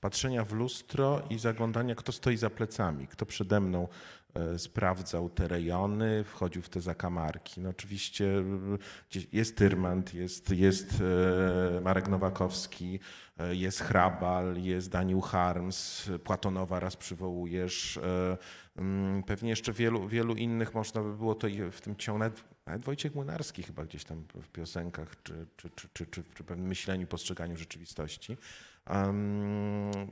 patrzenia w lustro i zaglądania, kto stoi za plecami, kto przede mną, E, sprawdzał te rejony, wchodził w te zakamarki. No oczywiście e, jest Tyrmand, jest, jest e, Marek Nowakowski, jest Hrabal, jest Daniel Harms, Platonowa raz przywołujesz. Mm, pewnie jeszcze wielu, wielu innych można by było to w tym ciągnąć. Nawet Wojciech Młynarski chyba gdzieś tam w piosenkach czy, czy, czy, czy, czy, czy pewnym myśleniu, postrzeganiu rzeczywistości.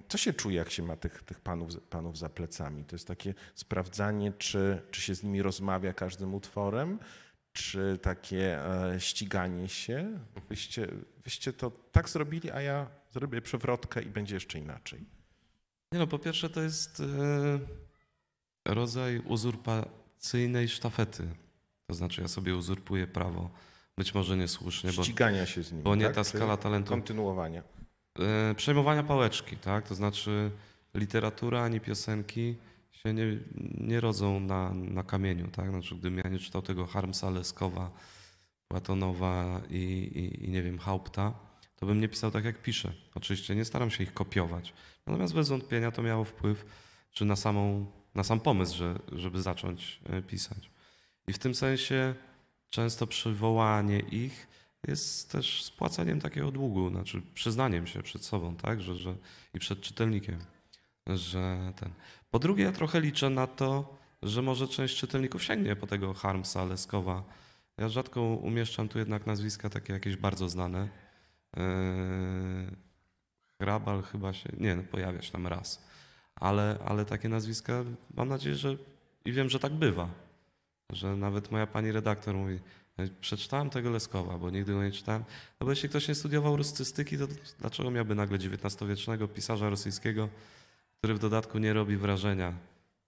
Co się czuje, jak się ma tych, tych panów, panów za plecami? To jest takie sprawdzanie, czy, czy się z nimi rozmawia każdym utworem, czy takie e, ściganie się. Wyście, wyście to tak zrobili, a ja zrobię przewrotkę i będzie jeszcze inaczej. Nie no, po pierwsze to jest e, rodzaj uzurpacyjnej sztafety. To znaczy ja sobie uzurpuję prawo, być może niesłusznie. Ścigania bo, się z nimi. Bo nie tak? ta skala talentu. Kontynuowania E, przejmowania pałeczki, tak? To znaczy literatura ani piosenki się nie, nie rodzą na, na kamieniu, tak? Znaczy gdybym ja nie czytał tego Harmsa Leskowa, Platonowa i, i, i, nie wiem, Haupta, to bym nie pisał tak jak piszę. Oczywiście nie staram się ich kopiować. Natomiast bez wątpienia to miało wpływ czy na, samą, na sam pomysł, że, żeby zacząć e, pisać. I w tym sensie często przywołanie ich jest też spłacaniem takiego długu, znaczy przyznaniem się przed sobą, tak, że, że i przed czytelnikiem, że ten. Po drugie, ja trochę liczę na to, że może część czytelników sięgnie po tego Harmsa, Leskowa. Ja rzadko umieszczam tu jednak nazwiska takie jakieś bardzo znane. Yy, Grabal chyba się, nie, no, pojawia się tam raz. Ale, ale takie nazwiska, mam nadzieję, że i wiem, że tak bywa, że nawet moja pani redaktor mówi, no przeczytałem tego Leskowa, bo nigdy go nie czytałem. No bo jeśli ktoś nie studiował rustystyki, to dlaczego miałby nagle XIX-wiecznego pisarza rosyjskiego, który w dodatku nie robi wrażenia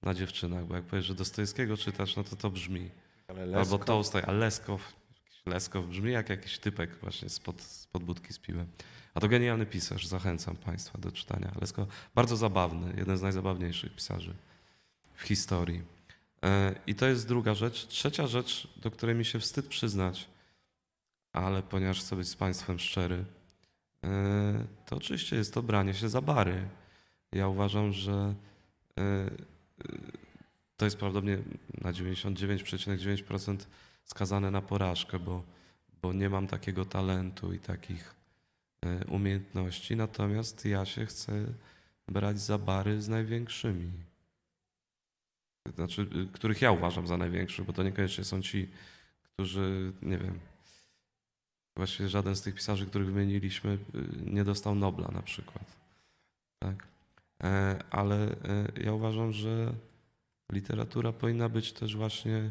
na dziewczynach? Bo jak powiesz, że Dostojewskiego czytasz, no to to brzmi. Albo Tołstoj, a Leskow, Leskow brzmi jak jakiś typek właśnie spod, spod budki z piłem. A to genialny pisarz, zachęcam Państwa do czytania. Leskow, bardzo zabawny, jeden z najzabawniejszych pisarzy w historii. E, I to jest druga rzecz. Trzecia rzecz, do której mi się wstyd przyznać, ale ponieważ chcę być z Państwem szczery, e, to oczywiście jest to branie się za bary. Ja uważam, że e, to jest prawdopodobnie na 99,9% skazane na porażkę, bo, bo nie mam takiego talentu i takich umiejętności. Natomiast ja się chcę brać za bary z największymi znaczy, y, których ja uważam za największych, bo to niekoniecznie są ci, którzy, nie wiem, właściwie żaden z tych pisarzy, których wymieniliśmy, y, nie dostał Nobla na przykład. Tak? E, ale e, ja uważam, że literatura powinna być też właśnie.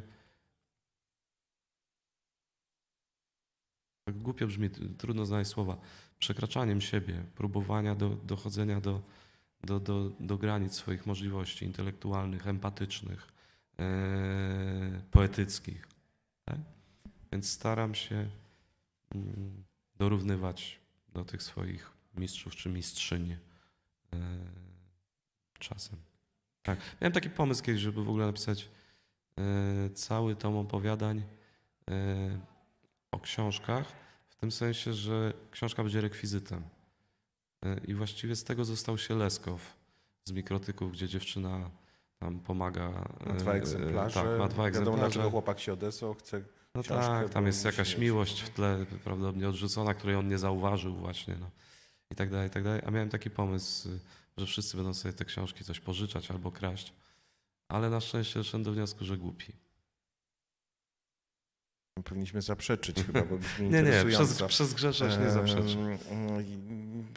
Tak głupio brzmi, trudno znaleźć słowa. Przekraczaniem siebie, próbowania do, dochodzenia do do, do, do granic swoich możliwości intelektualnych, empatycznych, e, poetyckich. Tak? Więc staram się mm, dorównywać do tych swoich mistrzów czy mistrzyni e, czasem. Tak. Miałem taki pomysł kiedyś, żeby w ogóle napisać e, cały tom opowiadań o książkach, w tym sensie, że książka będzie rekwizytem. E, I właściwie z tego został się Leskow z mikrotyków, gdzie dziewczyna nam pomaga. E, ma dwa egzemplarze. Tak, ma dwa egzemplarze. Wiadomo, chłopak się odesłał, chce No tak, tam jest jakaś miłość w tle prawdopodobnie odrzucona, której on nie zauważył właśnie. No. I tak dalej, i tak dalej. A miałem taki pomysł, y, że wszyscy będą sobie te książki coś pożyczać albo kraść. Ale na szczęście doszedłem do wniosku, że głupi. Powinniśmy zaprzeczyć chyba, bo brzmi Nie, nie, przez, przez nie zaprzeczy.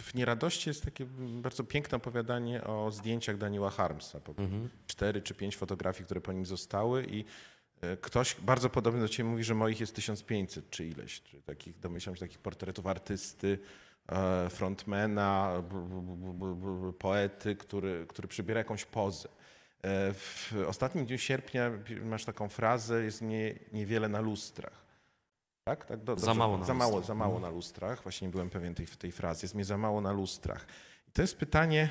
W nieradości jest takie bardzo piękne opowiadanie o zdjęciach Daniela Harmsa. Mhm. Cztery czy pięć fotografii, które po nim zostały i e, ktoś bardzo podobny do ciebie mówi, że moich jest 1500 czy ileś. Czy takich, domyślam się takich portretów artysty, e, frontmana, poety, który, który przybiera jakąś pozę. W ostatnim dniu sierpnia masz taką frazę, jest mnie niewiele na lustrach. Tak? tak do, za mało, na, za mało, za mało mhm. na lustrach. Właśnie nie byłem pewien tej, tej frazy. Jest mnie za mało na lustrach. I to jest pytanie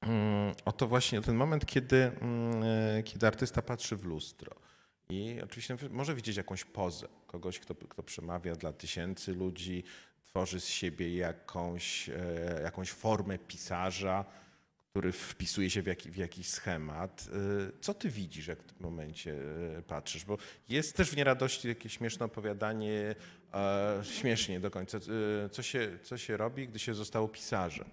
mm, o to właśnie, o ten moment, kiedy, mm, kiedy artysta patrzy w lustro. I oczywiście może widzieć jakąś pozę, kogoś, kto, kto przemawia dla tysięcy ludzi, tworzy z siebie jakąś, e, jakąś formę pisarza, który wpisuje się w, w jakiś schemat. Y, co ty widzisz, jak w tym momencie y, patrzysz? Bo jest też w nieradości jakieś śmieszne opowiadanie, e, śmiesznie do końca, y, co się, co się robi, gdy się zostało pisarzem.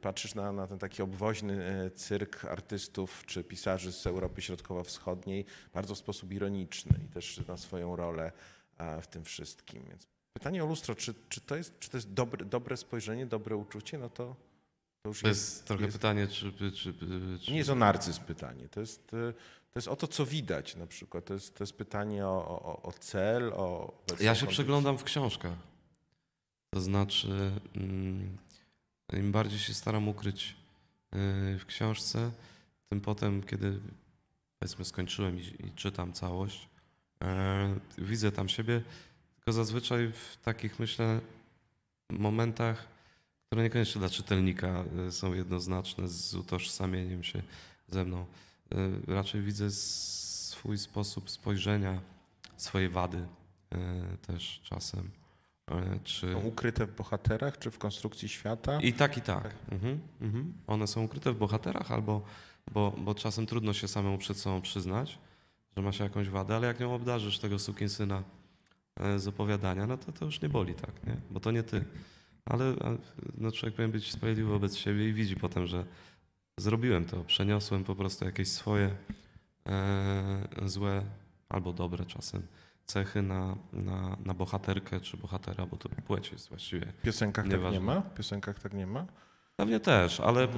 Patrzysz na, na ten taki obwoźny e, cyrk artystów czy pisarzy z Europy Środkowo-Wschodniej bardzo w sposób ironiczny i też na swoją rolę e, w tym wszystkim. Więc pytanie o lustro, czy, czy to jest, czy to jest dobre, dobre spojrzenie, dobre uczucie? No to to, to jest, jest, trochę jest, pytanie, czy, czy, czy, czy, Nie jest o narcyz pytanie, to jest, e, to jest o to, co widać na przykład. To jest, to jest pytanie o, o, o cel, o... Ja się kondycji. przeglądam w książkach. To znaczy, mm, im bardziej się staram ukryć e, w książce, tym potem, kiedy powiedzmy skończyłem i, i czytam całość, e, widzę tam siebie, tylko zazwyczaj w takich, myślę, momentach które niekoniecznie dla czytelnika e, są jednoznaczne z utożsamieniem się ze mną. E, raczej widzę swój sposób spojrzenia, swoje wady e, też czasem. Czy... Są ukryte w bohaterach, czy w konstrukcji świata? I tak, i tak. tak. Mhm, mhm. One są ukryte w bohaterach, albo bo, bo czasem trudno się samemu przed sobą przyznać, że ma się jakąś wadę, ale jak nią obdarzysz tego sukinsyna z opowiadania, no to to już nie boli tak, nie? bo to nie ty ale no, człowiek powinien być sprawiedliwy wobec siebie i widzi potem, że zrobiłem to, przeniosłem po prostu jakieś swoje e, złe albo dobre czasem cechy na, na, na bohaterkę czy bohatera, bo to płeć jest właściwie. W piosenkach nieważne. tak nie ma? W piosenkach tak nie ma? Pewnie też, ale e,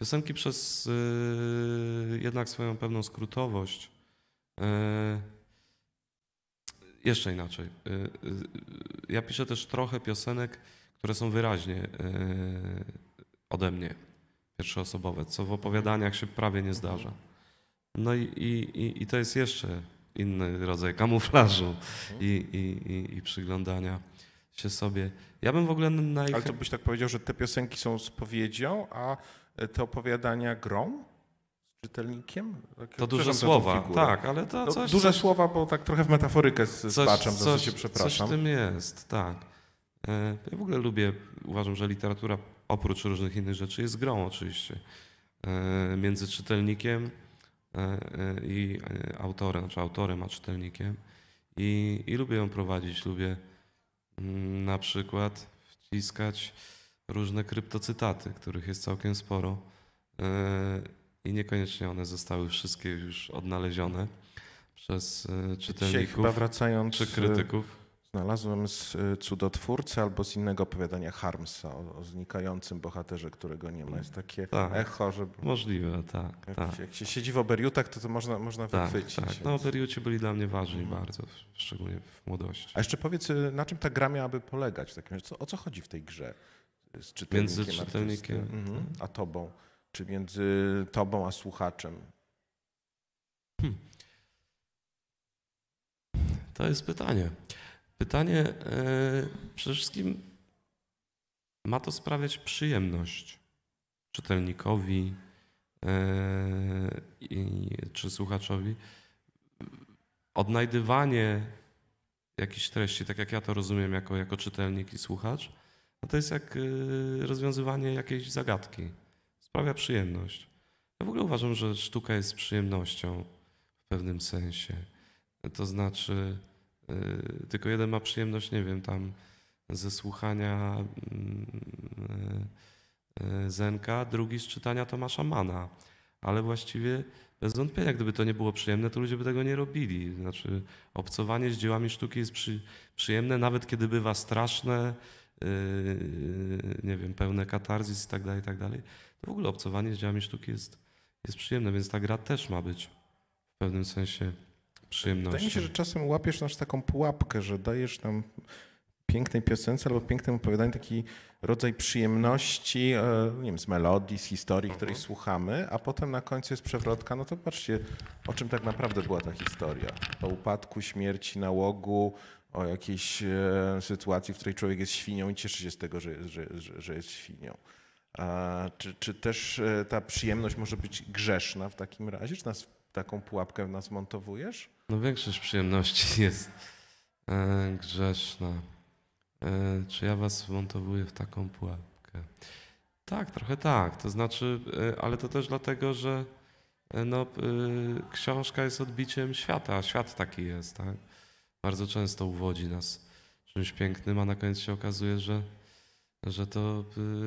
piosenki przez e, jednak swoją pewną skrótowość e, jeszcze inaczej. Y, y, ja piszę też trochę piosenek, które są wyraźnie y, ode mnie, pierwszoosobowe, co w opowiadaniach się prawie nie zdarza. No i, i, i to jest jeszcze inny rodzaj kamuflażu mhm. i, i, i, przyglądania się sobie. Ja bym w ogóle naj... Ale to byś tak powiedział, że te piosenki są spowiedzią, a te opowiadania grą? czytelnikiem? Tak, to duże słowa, tak, ale to no, coś... Duże coś, słowa, bo tak trochę w metaforykę z coś, coś, się przepraszam. Coś w tym jest, tak. E, ja w ogóle lubię, uważam, że literatura oprócz różnych innych rzeczy jest grą oczywiście. E, między czytelnikiem e, i autorem, czy znaczy autorem a czytelnikiem. I, i lubię ją prowadzić, lubię mm, na przykład wciskać różne kryptocytaty, których jest całkiem sporo i niekoniecznie one zostały wszystkie już odnalezione przez e, czytelników chyba wracając, czy e, krytyków. Znalazłem z e, Cudotwórcy albo z innego opowiadania Harmsa o, o znikającym bohaterze, którego nie ma. Jest takie tak, echo, że... Możliwe, tak. Jak, tak. Się, jak się siedzi w Oberiutach, to to można, można tak, wychwycić. Tak. No Oberiuci byli dla mnie ważni bardzo, szczególnie w młodości. A jeszcze powiedz, na czym ta gra miałaby polegać w takim razie? Co, o co chodzi w tej grze? Z czytelnikiem Między czytelnikiem. Mhm. A tobą czy między tobą a słuchaczem? Hmm. To jest pytanie. Pytanie yy, przede wszystkim ma to sprawiać przyjemność czytelnikowi yy, czy słuchaczowi. Odnajdywanie jakiejś treści, tak jak ja to rozumiem jako, jako czytelnik i słuchacz, no to jest jak e, rozwiązywanie jakiejś zagadki sprawia przyjemność. Ja w ogóle uważam, że sztuka jest przyjemnością w pewnym sensie. To znaczy, yy, tylko jeden ma przyjemność, nie wiem, tam ze słuchania yy, Zenka, drugi z czytania Tomasza Mana. Ale właściwie bez wątpienia, gdyby to nie było przyjemne, to ludzie by tego nie robili. Znaczy, obcowanie z dziełami sztuki jest przy, przyjemne, nawet kiedy bywa straszne, yy, nie wiem, pełne katarzis i tak dalej, i tak dalej. W ogóle obcowanie z dziełami sztuki jest, jest przyjemne, więc ta gra też ma być w pewnym sensie przyjemnością. Wydaje mi się, że czasem łapiesz nas taką pułapkę, że dajesz nam pięknej piosence albo pięknym opowiadaniu taki rodzaj przyjemności, e, nie wiem, z melodii, z historii, której mhm. słuchamy, a potem na końcu jest przewrotka, no to patrzcie, o czym tak naprawdę była ta historia. O upadku, śmierci, nałogu, o jakiejś e, sytuacji, w której człowiek jest świnią i cieszy się z tego, że, że, że jest świnią. Czy, czy też e, ta przyjemność może być grzeszna w takim razie? Czy nas, taką pułapkę w nas montowujesz? No większość przyjemności jest e, grzeszna. E, czy ja was montowuję w taką pułapkę? Tak, trochę tak. To znaczy, ale to też dlatego, że no, książka jest odbiciem świata, a świat taki jest, tak? Bardzo często uwodzi nas czymś pięknym, a na koniec się okazuje, że że to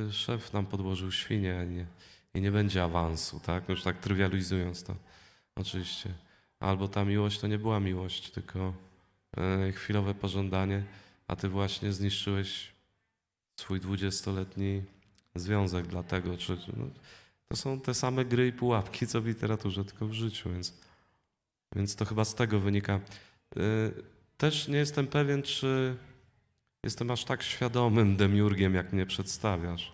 y, szef nam podłożył świnie nie, i nie będzie awansu, tak? Już tak trywializując to oczywiście. Albo ta miłość to nie była miłość, tylko y, chwilowe pożądanie, a ty właśnie zniszczyłeś swój dwudziestoletni związek dlatego, czy... No, to są te same gry i pułapki, co w literaturze, tylko w życiu, więc, więc to chyba z tego wynika. Y, też nie jestem pewien, czy jestem aż tak świadomym demiurgiem, jak mnie przedstawiasz.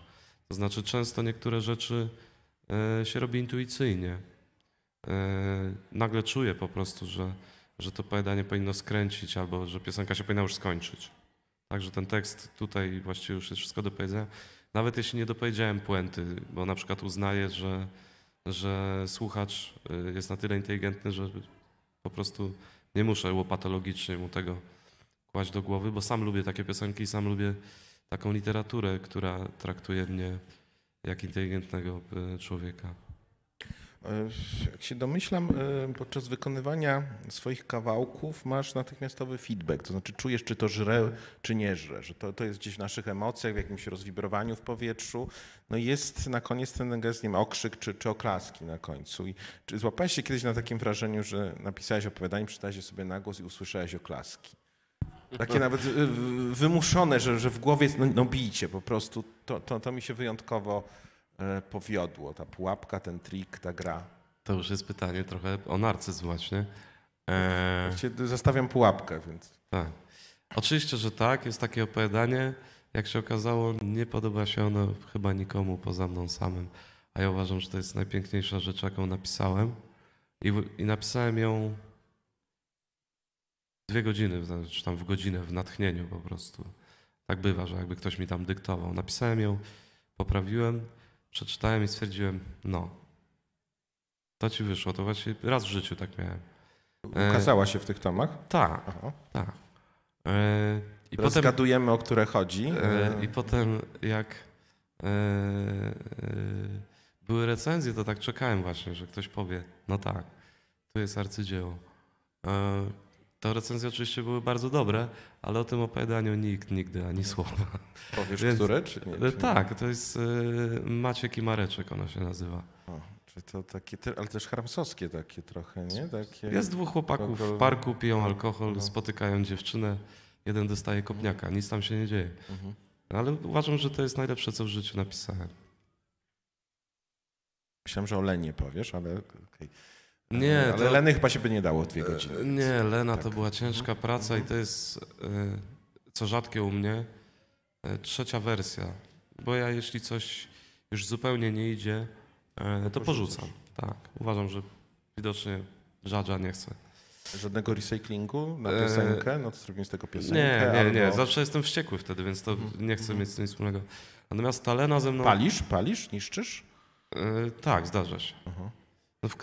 To znaczy, często niektóre rzeczy e, się robi intuicyjnie. E, nagle czuję po prostu, że, że to powiadanie powinno skręcić, albo że piosenka się powinna już skończyć. Także ten tekst tutaj właściwie już jest wszystko do powiedzenia. Nawet jeśli nie dopowiedziałem puenty, bo na przykład uznaję, że, że słuchacz e, jest na tyle inteligentny, że po prostu nie muszę łopatologicznie mu tego kłaść do głowy, bo sam lubię takie piosenki sam lubię taką literaturę, która traktuje mnie jak inteligentnego e, człowieka. E, jak się domyślam, e, podczas wykonywania swoich kawałków masz natychmiastowy feedback, to znaczy czujesz, czy to żre, czy nie żre, że to, to jest gdzieś w naszych emocjach, w jakimś rozwibrowaniu w powietrzu. No jest na koniec ten gest, nie wiem, okrzyk czy, czy oklaski na końcu. I czy złapałeś się kiedyś na takim wrażeniu, że napisałeś opowiadanie, przeczytałeś je sobie na głos i usłyszałeś oklaski? Takie nawet y, wymuszone, że, że w głowie jest, no, no bijcie po prostu. To, to, to mi się wyjątkowo e, powiodło. Ta pułapka, ten trik, ta gra. To już jest pytanie trochę o narcyzm właśnie. Eee... Zostawiam pułapkę, więc... Tak. Oczywiście, że tak. Jest takie opowiadanie. Jak się okazało, nie podoba się ono chyba nikomu poza mną samym. A ja uważam, że to jest najpiękniejsza rzecz, jaką napisałem. I, i napisałem ją dwie godziny, czy tam w godzinę, w natchnieniu po prostu. Tak bywa, że jakby ktoś mi tam dyktował. Napisałem ją, poprawiłem, przeczytałem i stwierdziłem, no, to ci wyszło. To właśnie raz w życiu tak miałem. E, Ukazała się w tych tomach? Tak, tak. E, i potem potem, o które chodzi. E, e I potem jak e, e, były recenzje, to tak czekałem właśnie, że ktoś powie, no tak, tu jest arcydzieło. Te recenzje oczywiście były bardzo dobre, ale o tym opowiadaniu nikt nigdy ani słowa. Powiesz, Więc, które? Czy nie, e, czy nie? Tak, to jest e, Maciek i Mareczek, ona się nazywa. O, czy to takie, ale też harmsowskie takie trochę, nie? Takie... Jest dwóch chłopaków w parku, piją alkohol, no. spotykają dziewczynę, jeden dostaje mhm. kopniaka, nic tam się nie dzieje. Mhm. Ale uważam, że to jest najlepsze, co w życiu napisałem. Myślałem, że o Lenie powiesz, ale okej. Okay. Nie, ale to... Leny chyba się by nie dało dwie e, godziny. Nie, tak. Lena tak. to była ciężka praca mhm. i to jest, e, co rzadkie u mnie, e, trzecia wersja. Bo ja jeśli coś już zupełnie nie idzie, to porzucam. Tak, uważam, że widocznie Żadża nie chce. Żadnego recyklingu na piosenkę? No to zrobimy z tego piosenkę. Nie, nie, nie. Zawsze jestem wściekły wtedy, więc to mhm. nie chcę mhm. mieć z tym nic wspólnego. Natomiast Lena ze mną... Palisz? Palisz? Niszczysz? tak, zdarza się.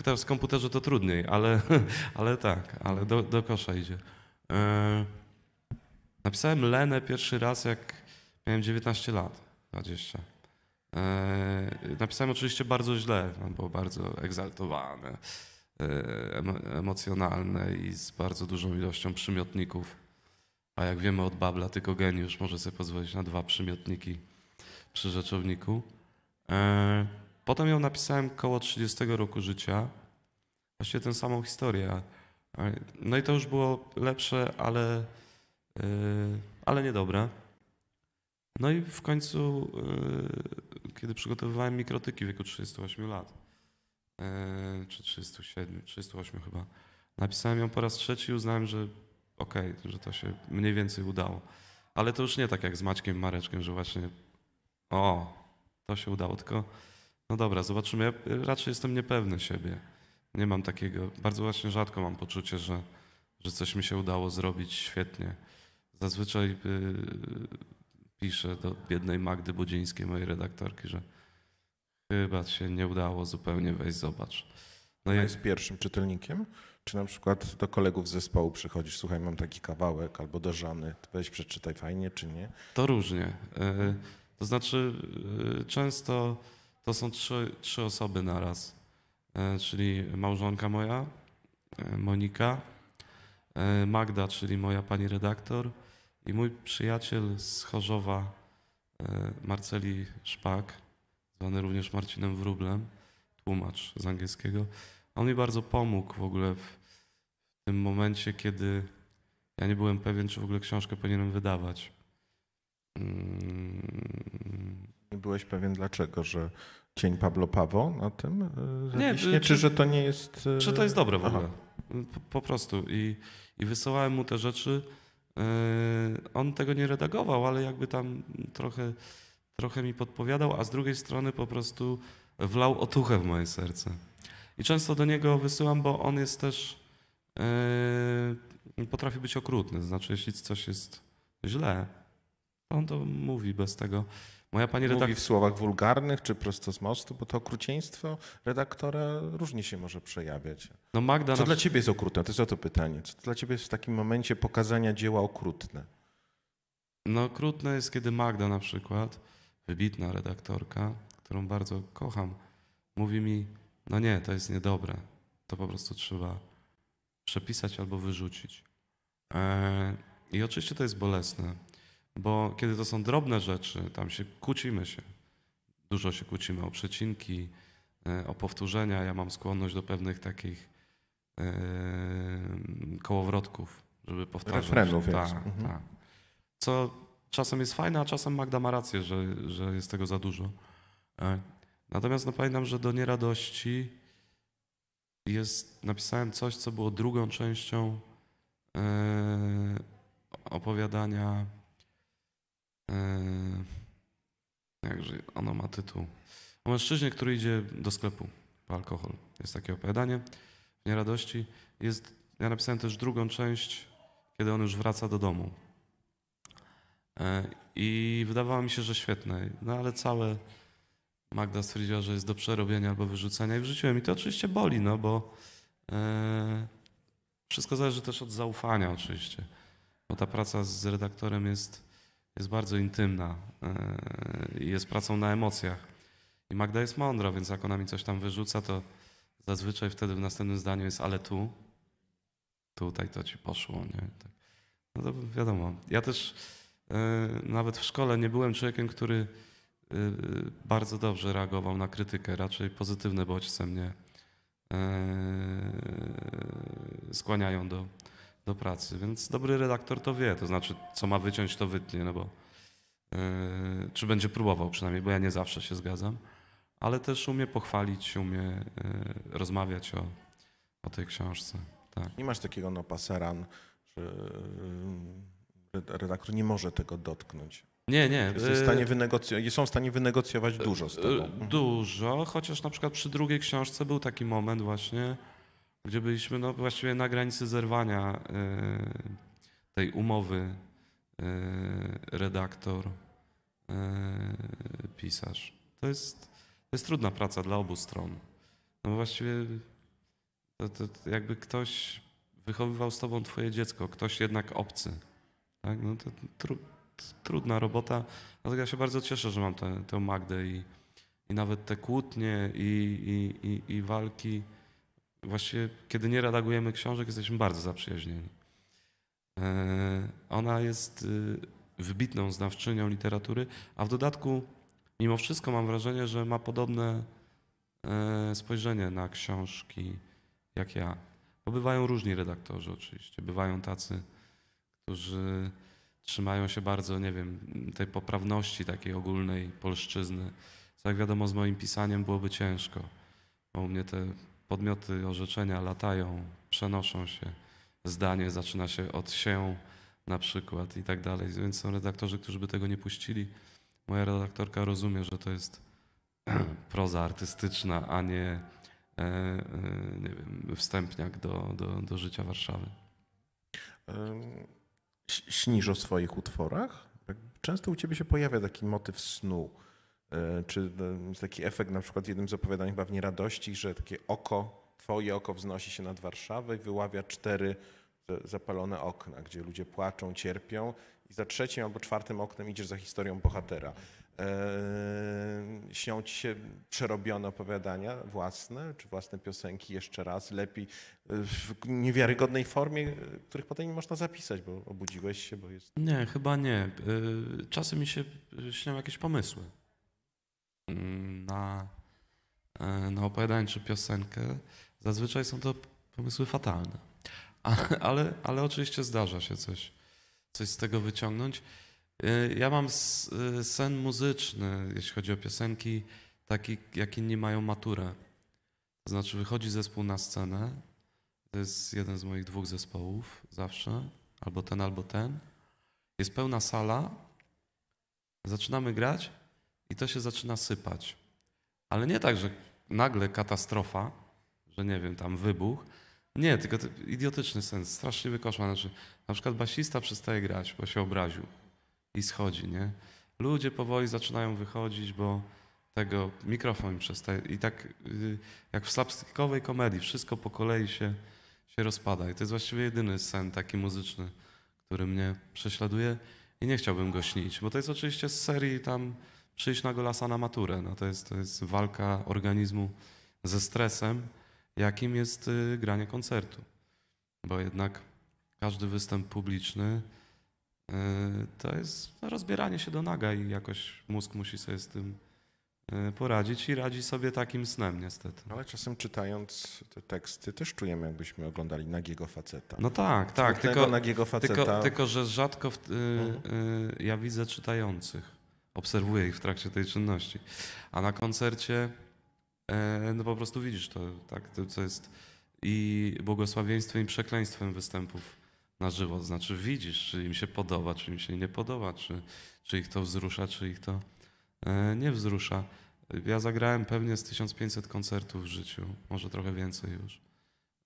No w, w komputerze to trudniej, ale, ale tak, ale do, do kosza idzie. E, napisałem Lenę pierwszy raz, jak miałem 19 lat, 20. E, napisałem oczywiście bardzo źle, no, bo bardzo egzaltowane, e, emocjonalne i z bardzo dużą ilością przymiotników. A jak wiemy od Babla, tylko geniusz może sobie pozwolić na dwa przymiotniki przy rzeczowniku. Yy. Potem ją napisałem koło 30 roku życia. Właściwie tę samą historię. E, no i to już było lepsze, ale, yy, ale niedobre. No i w końcu, yy, kiedy przygotowywałem mikrotyki w wieku 38 lat, yy, czy 37, 38 chyba, napisałem ją po raz trzeci i uznałem, że okej, okay, że to się mniej więcej udało. Ale to już nie tak jak z Maćkiem Mareczkiem, że właśnie o, to się udało, tylko no dobra, zobaczymy. Ja raczej jestem niepewny siebie. Nie mam takiego, bardzo właśnie rzadko mam poczucie, że, że coś mi się udało zrobić świetnie. Zazwyczaj yy, piszę do biednej Magdy Budzińskiej, mojej redaktorki, że chyba się nie udało zupełnie wejść, zobacz. No Ona jest pierwszym czytelnikiem? Czy na przykład do kolegów z zespołu przychodzisz, słuchaj, mam taki kawałek, albo do żony, weź przeczytaj fajnie, czy nie? To różnie. E, to znaczy e, często to są trzy, trzy osoby naraz. E, czyli małżonka moja, e, Monika, e, Magda, czyli moja pani redaktor i mój przyjaciel z Chorzowa, Marceli Szpak, zwany również Marcinem Wróblem, tłumacz z angielskiego. On mi bardzo pomógł w ogóle w tym momencie, kiedy ja nie byłem pewien, czy w ogóle książkę powinienem wydawać. Mm, nie byłeś pewien dlaczego, że cień Pablo Pawo na tym e, nie, e, czy, czy, że to nie jest... E, czy to jest dobre w ogóle. Po, po, prostu. I, I wysyłałem mu te rzeczy. On tego nie redagował, ale jakby tam trochę, trochę mi podpowiadał, a z drugiej strony po prostu wlał otuchę w moje serce. I często do niego wysyłam, bo on jest też potrafi być okrutny. Znaczy, jeśli coś jest źle, on to mówi bez tego. Moja pani redaktor... Mówi w słowach wulgarnych czy prosto z mostu, bo to okrucieństwo redaktora różnie się może przejawiać. No Magda... Co na... dla ciebie jest okrutne? To jest o to pytanie. Co dla ciebie jest w takim momencie pokazania dzieła okrutne? No okrutne jest, kiedy Magda na przykład, wybitna redaktorka, którą bardzo kocham, mówi mi, no nie, to jest niedobre. To po prostu trzeba przepisać albo wyrzucić. E, I oczywiście to jest bolesne. Bo kiedy to są drobne rzeczy, tam się kłócimy się. Dużo się kłócimy o przecinki, e, o powtórzenia. Ja mam skłonność do pewnych takich e, kołowrotków, żeby powtarzać. Refrenów tak, mhm. tak. Co czasem jest fajne, a czasem Magda ma rację, że, że jest tego za dużo. E, natomiast no, pamiętam, że do nieradości jest, napisałem coś, co było drugą częścią opowiadania Yy, jakże ono ma tytuł. O mężczyźnie, który idzie do sklepu po alkohol. Jest takie opowiadanie w nieradości. Jest, ja napisałem też drugą część, kiedy on już wraca do domu. Yy, I wydawało mi się, że świetne. No ale całe Magda stwierdziła, że jest do przerobienia albo wyrzucenia i wrzuciłem. I to oczywiście boli, no bo yy, wszystko zależy też od zaufania oczywiście. Bo ta praca z redaktorem jest jest bardzo intymna, e, jest pracą na emocjach. I Magda jest mądra, więc jak ona mi coś tam wyrzuca, to zazwyczaj wtedy w następnym zdaniu jest, ale tu, tutaj to ci poszło, nie? Tak. No to wiadomo. Ja też e, nawet w szkole nie byłem człowiekiem, który e, bardzo dobrze reagował na krytykę, raczej pozytywne bodźce mnie skłaniają do, do pracy. Więc dobry redaktor to wie, to znaczy, co ma wyciąć, to wytnie, no bo yy, czy będzie próbował przynajmniej, bo ja nie zawsze się zgadzam, ale też umie pochwalić, umie yy, rozmawiać o, o tej książce. Tak. Nie masz takiego no paseran, że e, redaktor nie może tego dotknąć. Nie, nie. Jest w stanie są w stanie wynegocjować dużo z tego. Dużo, chociaż na przykład przy drugiej książce był taki moment właśnie, gdzie byliśmy no, właściwie na granicy zerwania e, tej umowy e, redaktor, e, pisarz. To jest, to jest trudna praca dla obu stron. No właściwie to, to jakby ktoś wychowywał z tobą twoje dziecko, ktoś jednak obcy. Tak? No to tru, trudna robota. Dlatego ja się bardzo cieszę, że mam tę, tę Magdę i, i nawet te kłótnie i, i, i, i walki właściwie kiedy nie redagujemy książek, jesteśmy bardzo zaprzyjaźnieni. E, ona jest y, wybitną znawczynią literatury, a w dodatku, mimo wszystko, mam wrażenie, że ma podobne e, spojrzenie na książki jak ja. Bo bywają różni redaktorzy, oczywiście. Bywają tacy, którzy trzymają się bardzo, nie wiem, tej poprawności takiej ogólnej polszczyzny. Co jak wiadomo, z moim pisaniem byłoby ciężko. Bo u mnie te podmioty orzeczenia latają, przenoszą się, zdanie zaczyna się od się na przykład i tak dalej. Więc są redaktorzy, którzy by tego nie puścili. Moja redaktorka rozumie, że to jest proza artystyczna, a nie, e, e, nie wiem, wstępniak do, do, do życia Warszawy. Śnisz o swoich utworach? Często u ciebie się pojawia taki motyw snu E, czy e, jest taki efekt na przykład w jednym z opowiadań chyba w Nieradości, że takie oko, twoje oko wznosi się nad Warszawę i wyławia cztery zapalone okna, gdzie ludzie płaczą, cierpią i za trzecim albo czwartym oknem idziesz za historią bohatera. Eee, śnią ci się przerobione opowiadania własne, czy własne piosenki jeszcze raz, lepiej e, w niewiarygodnej formie, których potem nie można zapisać, bo obudziłeś się, bo jest... Nie, chyba nie. Czasem mi się śnią jakieś pomysły. Mm, na, e, na opowiadanie czy piosenkę, zazwyczaj są to pomysły fatalne. Ale, ale oczywiście zdarza się coś, coś z tego wyciągnąć. E, ja mam e, sen muzyczny, jeśli chodzi o piosenki, taki jak inni mają maturę. To znaczy wychodzi zespół na scenę, to jest jeden z moich dwóch zespołów zawsze, albo ten, albo ten. Jest pełna sala, zaczynamy grać i to się zaczyna sypać. Ale nie tak, że nagle katastrofa, że nie wiem, tam wybuch. Nie, tylko idiotyczny sens, straszliwy koszmar. Znaczy, na przykład basista przestaje grać, bo się obraził i schodzi, nie? Ludzie powoli zaczynają wychodzić, bo tego mikrofon im przestaje. I tak y, jak w slapstickowej komedii, wszystko po kolei się, się rozpada. I to jest właściwie jedyny sen taki muzyczny, który mnie prześladuje i nie chciałbym go śnić, bo to jest oczywiście z serii tam przyjść na golasa na maturę. No to, jest, to jest walka organizmu ze stresem, jakim jest y, granie koncertu. Bo jednak każdy występ publiczny y, to jest rozbieranie się do naga i jakoś mózg musi sobie z tym y, poradzić i radzi sobie takim snem niestety. No ale czasem czytając te teksty też czujemy jakbyśmy oglądali nagiego faceta. No tak, tak. Tylko, nagiego faceta. Tylko, tylko że rzadko w, mhm. ja widzę czytających obserwuję ich w trakcie tej czynności. A na koncercie e, no po prostu widzisz to, tak, to co jest i błogosławieństwem i przekleństwem występów na żywo. To znaczy widzisz, czy im się podoba, czy im się nie podoba, czy, czy ich to wzrusza, czy ich to e, nie wzrusza. Ja zagrałem pewnie z 1500 koncertów w życiu, może trochę więcej już.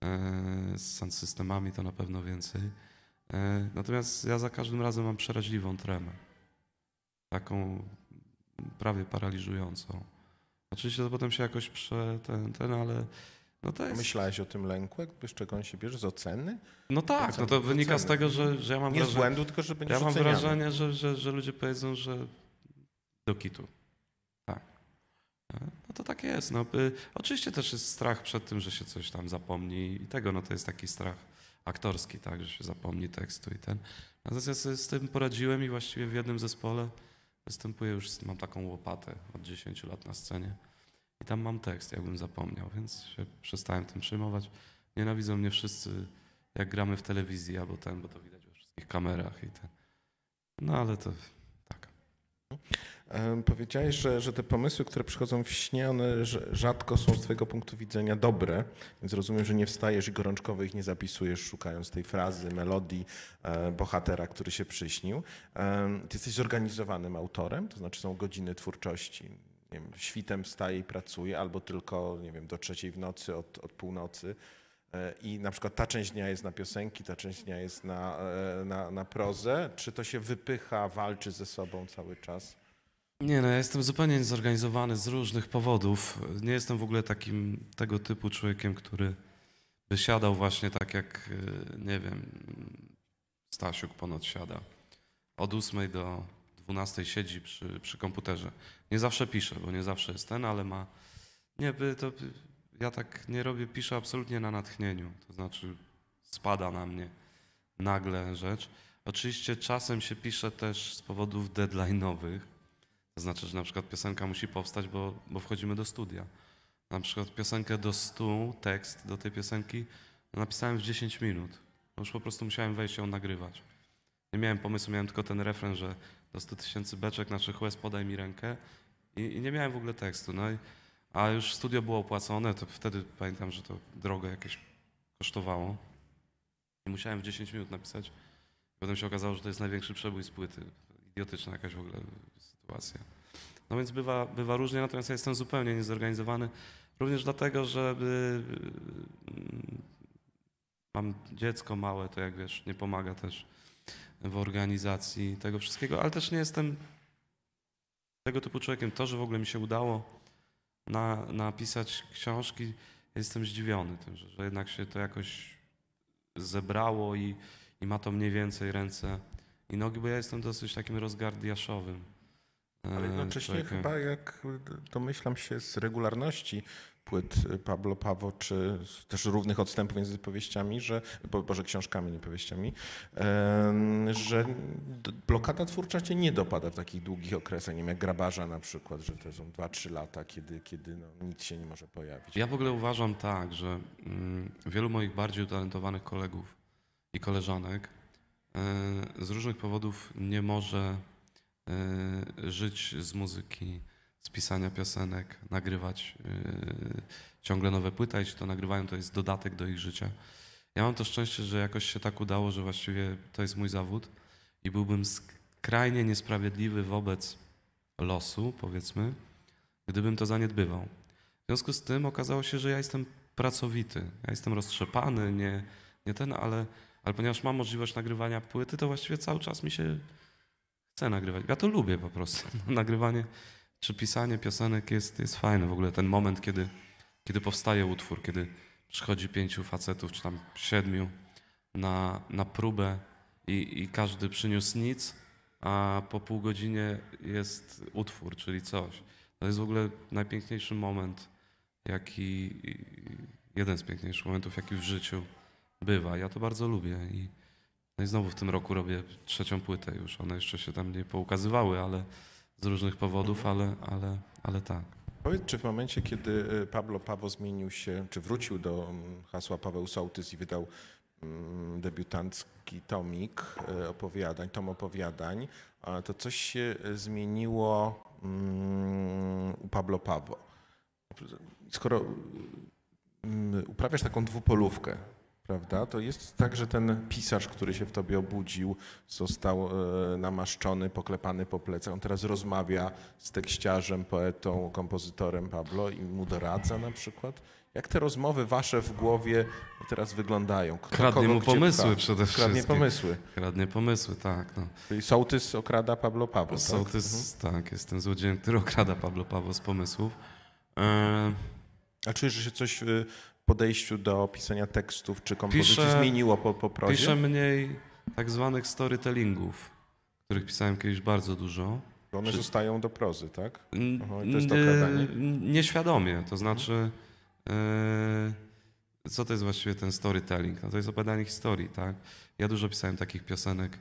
E, z systemami to na pewno więcej. Natomiast ja za każdym razem mam przeraźliwą tremę taką prawie paraliżującą. Oczywiście to potem się jakoś prze ten, ten ale no to jest... Myślałeś o tym lęku, jakby z czego on się bierze? Z oceny? No tak, oceny, no to wynika oceny. z tego, że, że ja mam Nie wrażenie... Nie z błędu, tylko że będziesz Ja mam wrażenie, że, że, że ludzie powiedzą, że do kitu. Tak. No to tak jest. No, y, oczywiście też jest strach przed tym, że się coś tam zapomni i tego, no to jest taki strach aktorski, tak, że się zapomni tekstu i ten. Natomiast ja sobie z tym poradziłem i właściwie w jednym zespole Występuję już, mam taką łopatę od 10 lat na scenie i tam mam tekst, jakbym zapomniał, więc się przestałem tym przejmować. Nienawidzą mnie wszyscy, jak gramy w telewizji albo ten, bo to widać we wszystkich kamerach i ten. No ale to Powiedziałeś, że, że te pomysły, które przychodzą w śnie, one rzadko są z Twojego punktu widzenia dobre, więc rozumiem, że nie wstajesz i gorączkowo ich nie zapisujesz, szukając tej frazy, melodii, e, bohatera, który się przyśnił. Ty jesteś zorganizowanym autorem, to znaczy są godziny twórczości. Nie wiem, świtem wstaje i pracuje, albo tylko nie wiem, do trzeciej w nocy, od, od północy. E, I na przykład ta część dnia jest na piosenki, ta część dnia jest na, e, na, na prozę. Czy to się wypycha, walczy ze sobą cały czas? Nie no, ja jestem zupełnie niezorganizowany z różnych powodów. Nie jestem w ogóle takim tego typu człowiekiem, który by siadał właśnie tak jak, y, nie wiem, Stasiuk ponad siada. Od 8 do 12 siedzi przy, przy komputerze. Nie zawsze pisze, bo nie zawsze jest ten, ale ma... Nie, to ja tak nie robię, piszę absolutnie na natchnieniu. To znaczy spada na mnie nagle rzecz. Oczywiście czasem się pisze też z powodów deadline'owych, to znaczy, że na przykład piosenka musi powstać, bo, bo wchodzimy do studia. Na przykład piosenkę do stu, tekst do tej piosenki napisałem w 10 minut. No już po prostu musiałem wejść ją nagrywać. Nie miałem pomysłu, miałem tylko ten refren, że do 100 tysięcy beczek naszych łez podaj mi rękę i, i nie miałem w ogóle tekstu. No i, a już studio było opłacone, to wtedy pamiętam, że to drogo jakieś kosztowało. I musiałem w 10 minut napisać. Potem się okazało, że to jest największy przebój z płyty. Idiotyczna jakaś w ogóle no więc bywa, bywa różnie, natomiast ja jestem zupełnie niezorganizowany. Również dlatego, że mm, mam dziecko małe, to jak wiesz, nie pomaga też w organizacji tego wszystkiego, ale też nie jestem tego typu człowiekiem. To, że w ogóle mi się udało na, napisać książki, jestem zdziwiony tym, że, że jednak się to jakoś zebrało i, i ma to mniej więcej ręce i nogi, bo ja jestem dosyć takim rozgardiaszowym ale e, jednocześnie chyba, jak domyślam się z regularności płyt Pablo Pawo, czy też równych odstępów między powieściami, że, bo, boże, książkami, nie powieściami, że blokada twórcza cię nie dopada w takich długich okresach, nie wiem, jak grabarza na przykład, że to są 2-3 lata, kiedy, kiedy no, nic się nie może pojawić. Ja w ogóle uważam tak, że mm, wielu moich bardziej utalentowanych kolegów i koleżanek e, z różnych powodów nie może Y, żyć z muzyki, z pisania piosenek, nagrywać y, ciągle nowe płyty, a jeśli to nagrywają, to jest dodatek do ich życia. Ja mam to szczęście, że jakoś się tak udało, że właściwie to jest mój zawód i byłbym skrajnie niesprawiedliwy wobec losu, powiedzmy, gdybym to zaniedbywał. W związku z tym okazało się, że ja jestem pracowity, ja jestem roztrzepany, nie, nie ten, ale, ale ponieważ mam możliwość nagrywania płyty, to właściwie cały czas mi się chcę nagrywać. Ja to lubię po prostu. No, nagrywanie czy pisanie piosenek jest, jest fajne. W ogóle ten moment, kiedy, kiedy powstaje utwór, kiedy przychodzi pięciu facetów, czy tam siedmiu na, na próbę i, i każdy przyniósł nic, a po pół godzinie jest utwór, czyli coś. To jest w ogóle najpiękniejszy moment, jaki jeden z piękniejszych momentów, jaki w życiu bywa. Ja to bardzo lubię i no i znowu w tym roku robię trzecią płytę już. One jeszcze się tam nie poukazywały, ale z różnych powodów, mhm. ale, ale, ale tak. Powiedz, czy w momencie, kiedy y, Pablo Paweł zmienił się, czy wrócił do mm, hasła Paweł Sołtys i wydał mm, debiutancki tomik y, opowiadań, tom opowiadań, to coś się y, zmieniło mm, u Pablo Paweł? Skoro uprawiasz taką dwupolówkę, prawda? To jest tak, że ten pisarz, który się w tobie obudził, został e, namaszczony, poklepany po plecach. On teraz rozmawia z tekściarzem, poetą, kompozytorem Pablo i mu doradza na przykład. Jak te rozmowy wasze w głowie teraz wyglądają? Kto, Kradnie kogo, mu pomysły przede wszystkim. Kradnie pomysły. Kradnie pomysły, tak. No. Czyli sołtys okrada Pablo Pablo, tak? Sołtys, mhm. tak, jest ten złodziejem, który okrada Pablo Pablo z pomysłów. E... A czujesz, że się coś e, podejściu do pisania tekstów czy kompozycji piszę, zmieniło po, po prozie? Piszę mniej tak zwanych storytellingów, których pisałem kiedyś bardzo dużo. Bo one czy... zostają do prozy, tak? to jest Nieświadomie, to znaczy... Yy, co to jest właściwie ten storytelling? No to jest opowiadanie historii, tak? Ja dużo pisałem takich piosenek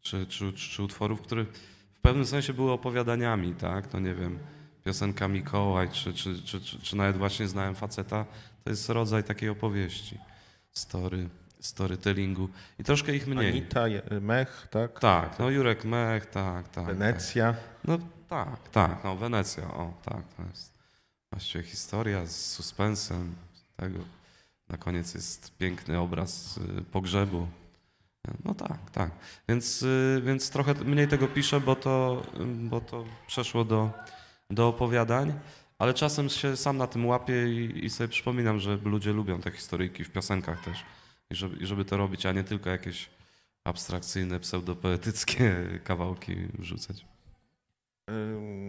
czy, czy, czy utworów, które w pewnym sensie były opowiadaniami, tak? No nie wiem, piosenka Mikołaj, czy, czy, czy, czy, nawet właśnie znałem faceta, to jest rodzaj takiej opowieści, story, storytellingu. I troszkę ich mniej. Anita, Mech, tak? Tak, no Jurek Mech, tak, tak. tak. Wenecja. Tak. No tak, tak, no Wenecja, o tak, to jest właściwie historia z suspensem tego. Na koniec jest piękny obraz y, pogrzebu. No tak, tak. Więc, y, więc trochę mniej tego piszę, bo to, bo to przeszło do, do opowiadań. Ale czasem się sam na tym łapię i, i sobie przypominam, że ludzie lubią te historyjki w piosenkach też. I żeby, i żeby to robić, a nie tylko jakieś abstrakcyjne, pseudopoetyckie kawałki wrzucać.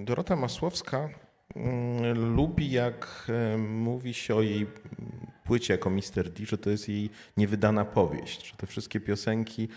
Dorota Masłowska mm, lubi, jak mówi się o jej płycie jako Mister D, że to jest jej niewydana powieść, że te wszystkie piosenki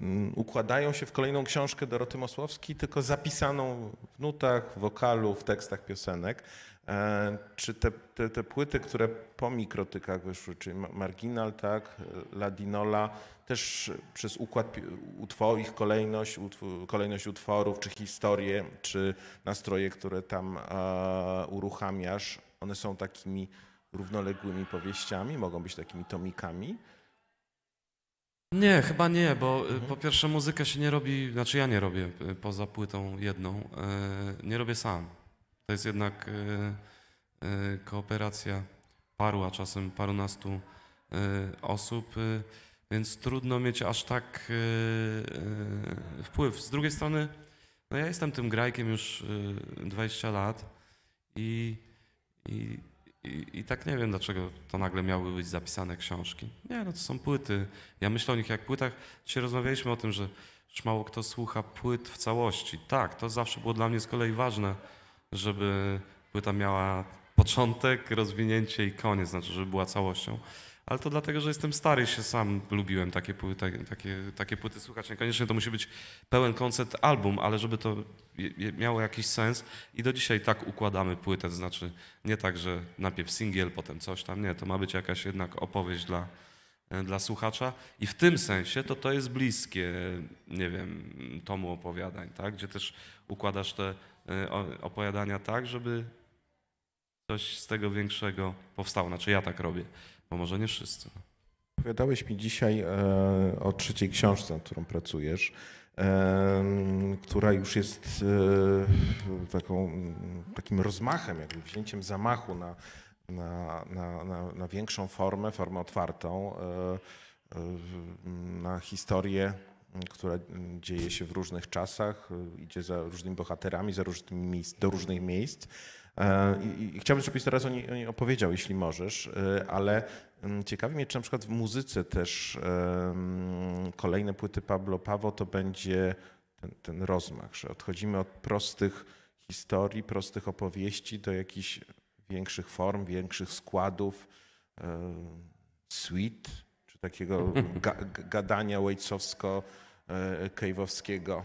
mm, układają się w kolejną książkę Doroty Masłowskiej, tylko zapisaną w nutach, w wokalu, w tekstach piosenek. E, czy te, te, te, płyty, które po mikrotykach wyszły, czyli Marginal, tak, e, Ladinola, też przez układ utworów, ich kolejność, kolejność utworów, czy historię, czy nastroje, które tam e, uruchamiasz, one są takimi równoległymi powieściami, mogą być takimi tomikami? Nie, chyba nie, bo e, mhm. po pierwsze muzykę się nie robi, znaczy ja nie robię poza płytą jedną, e, nie robię sam. To jest jednak e, e, kooperacja paru, a czasem parunastu e, osób, więc trudno mieć aż tak wpływ. Z drugiej strony, no ja jestem tym grajkiem już 20 lat i, i, i, i tak nie wiem, dlaczego to nagle miały być zapisane książki. Nie, no to są płyty. Ja myślę o nich jak płytach. Dzisiaj rozmawialiśmy o tym, że już mało kto słucha płyt w całości. Tak, to zawsze było dla mnie z kolei ważne żeby płyta miała początek, rozwinięcie i koniec, znaczy, żeby była całością. Ale to dlatego, że jestem stary i się sam lubiłem takie płyty, takie, takie płyty słuchać. Niekoniecznie to musi być pełen koncert, album, ale żeby to miało jakiś sens. I do dzisiaj tak układamy płytę, to znaczy nie tak, że najpierw singiel, potem coś tam. Nie, to ma być jakaś jednak opowieść dla, e, dla słuchacza. I w tym sensie to to jest bliskie, nie wiem, tomu opowiadań, tak? gdzie też układasz te E, opowiadania tak, żeby coś z tego większego powstało. Znaczy ja tak robię, bo może nie wszyscy. No. Opowiadałeś mi dzisiaj e, o trzeciej książce, nad którą pracujesz, e, która już jest taką, takim rozmachem, jakby wzięciem zamachu na, na, na, na, na większą formę, formę otwartą, na historię która mm, dzieje się w różnych czasach, y, idzie za różnymi bohaterami, za różnymi miejsc, do różnych miejsc. E, I, i chciałbym, żebyś teraz o niej, o niej opowiedział, jeśli możesz, y, ale mm, ciekawi mnie, czy na przykład w muzyce też kolejne płyty Pablo Pawo to będzie ten, ten rozmach, że odchodzimy od prostych historii, prostych opowieści do jakichś większych form, większych składów, suite czy takiego ga gadania ojcowsko e, kejwowskiego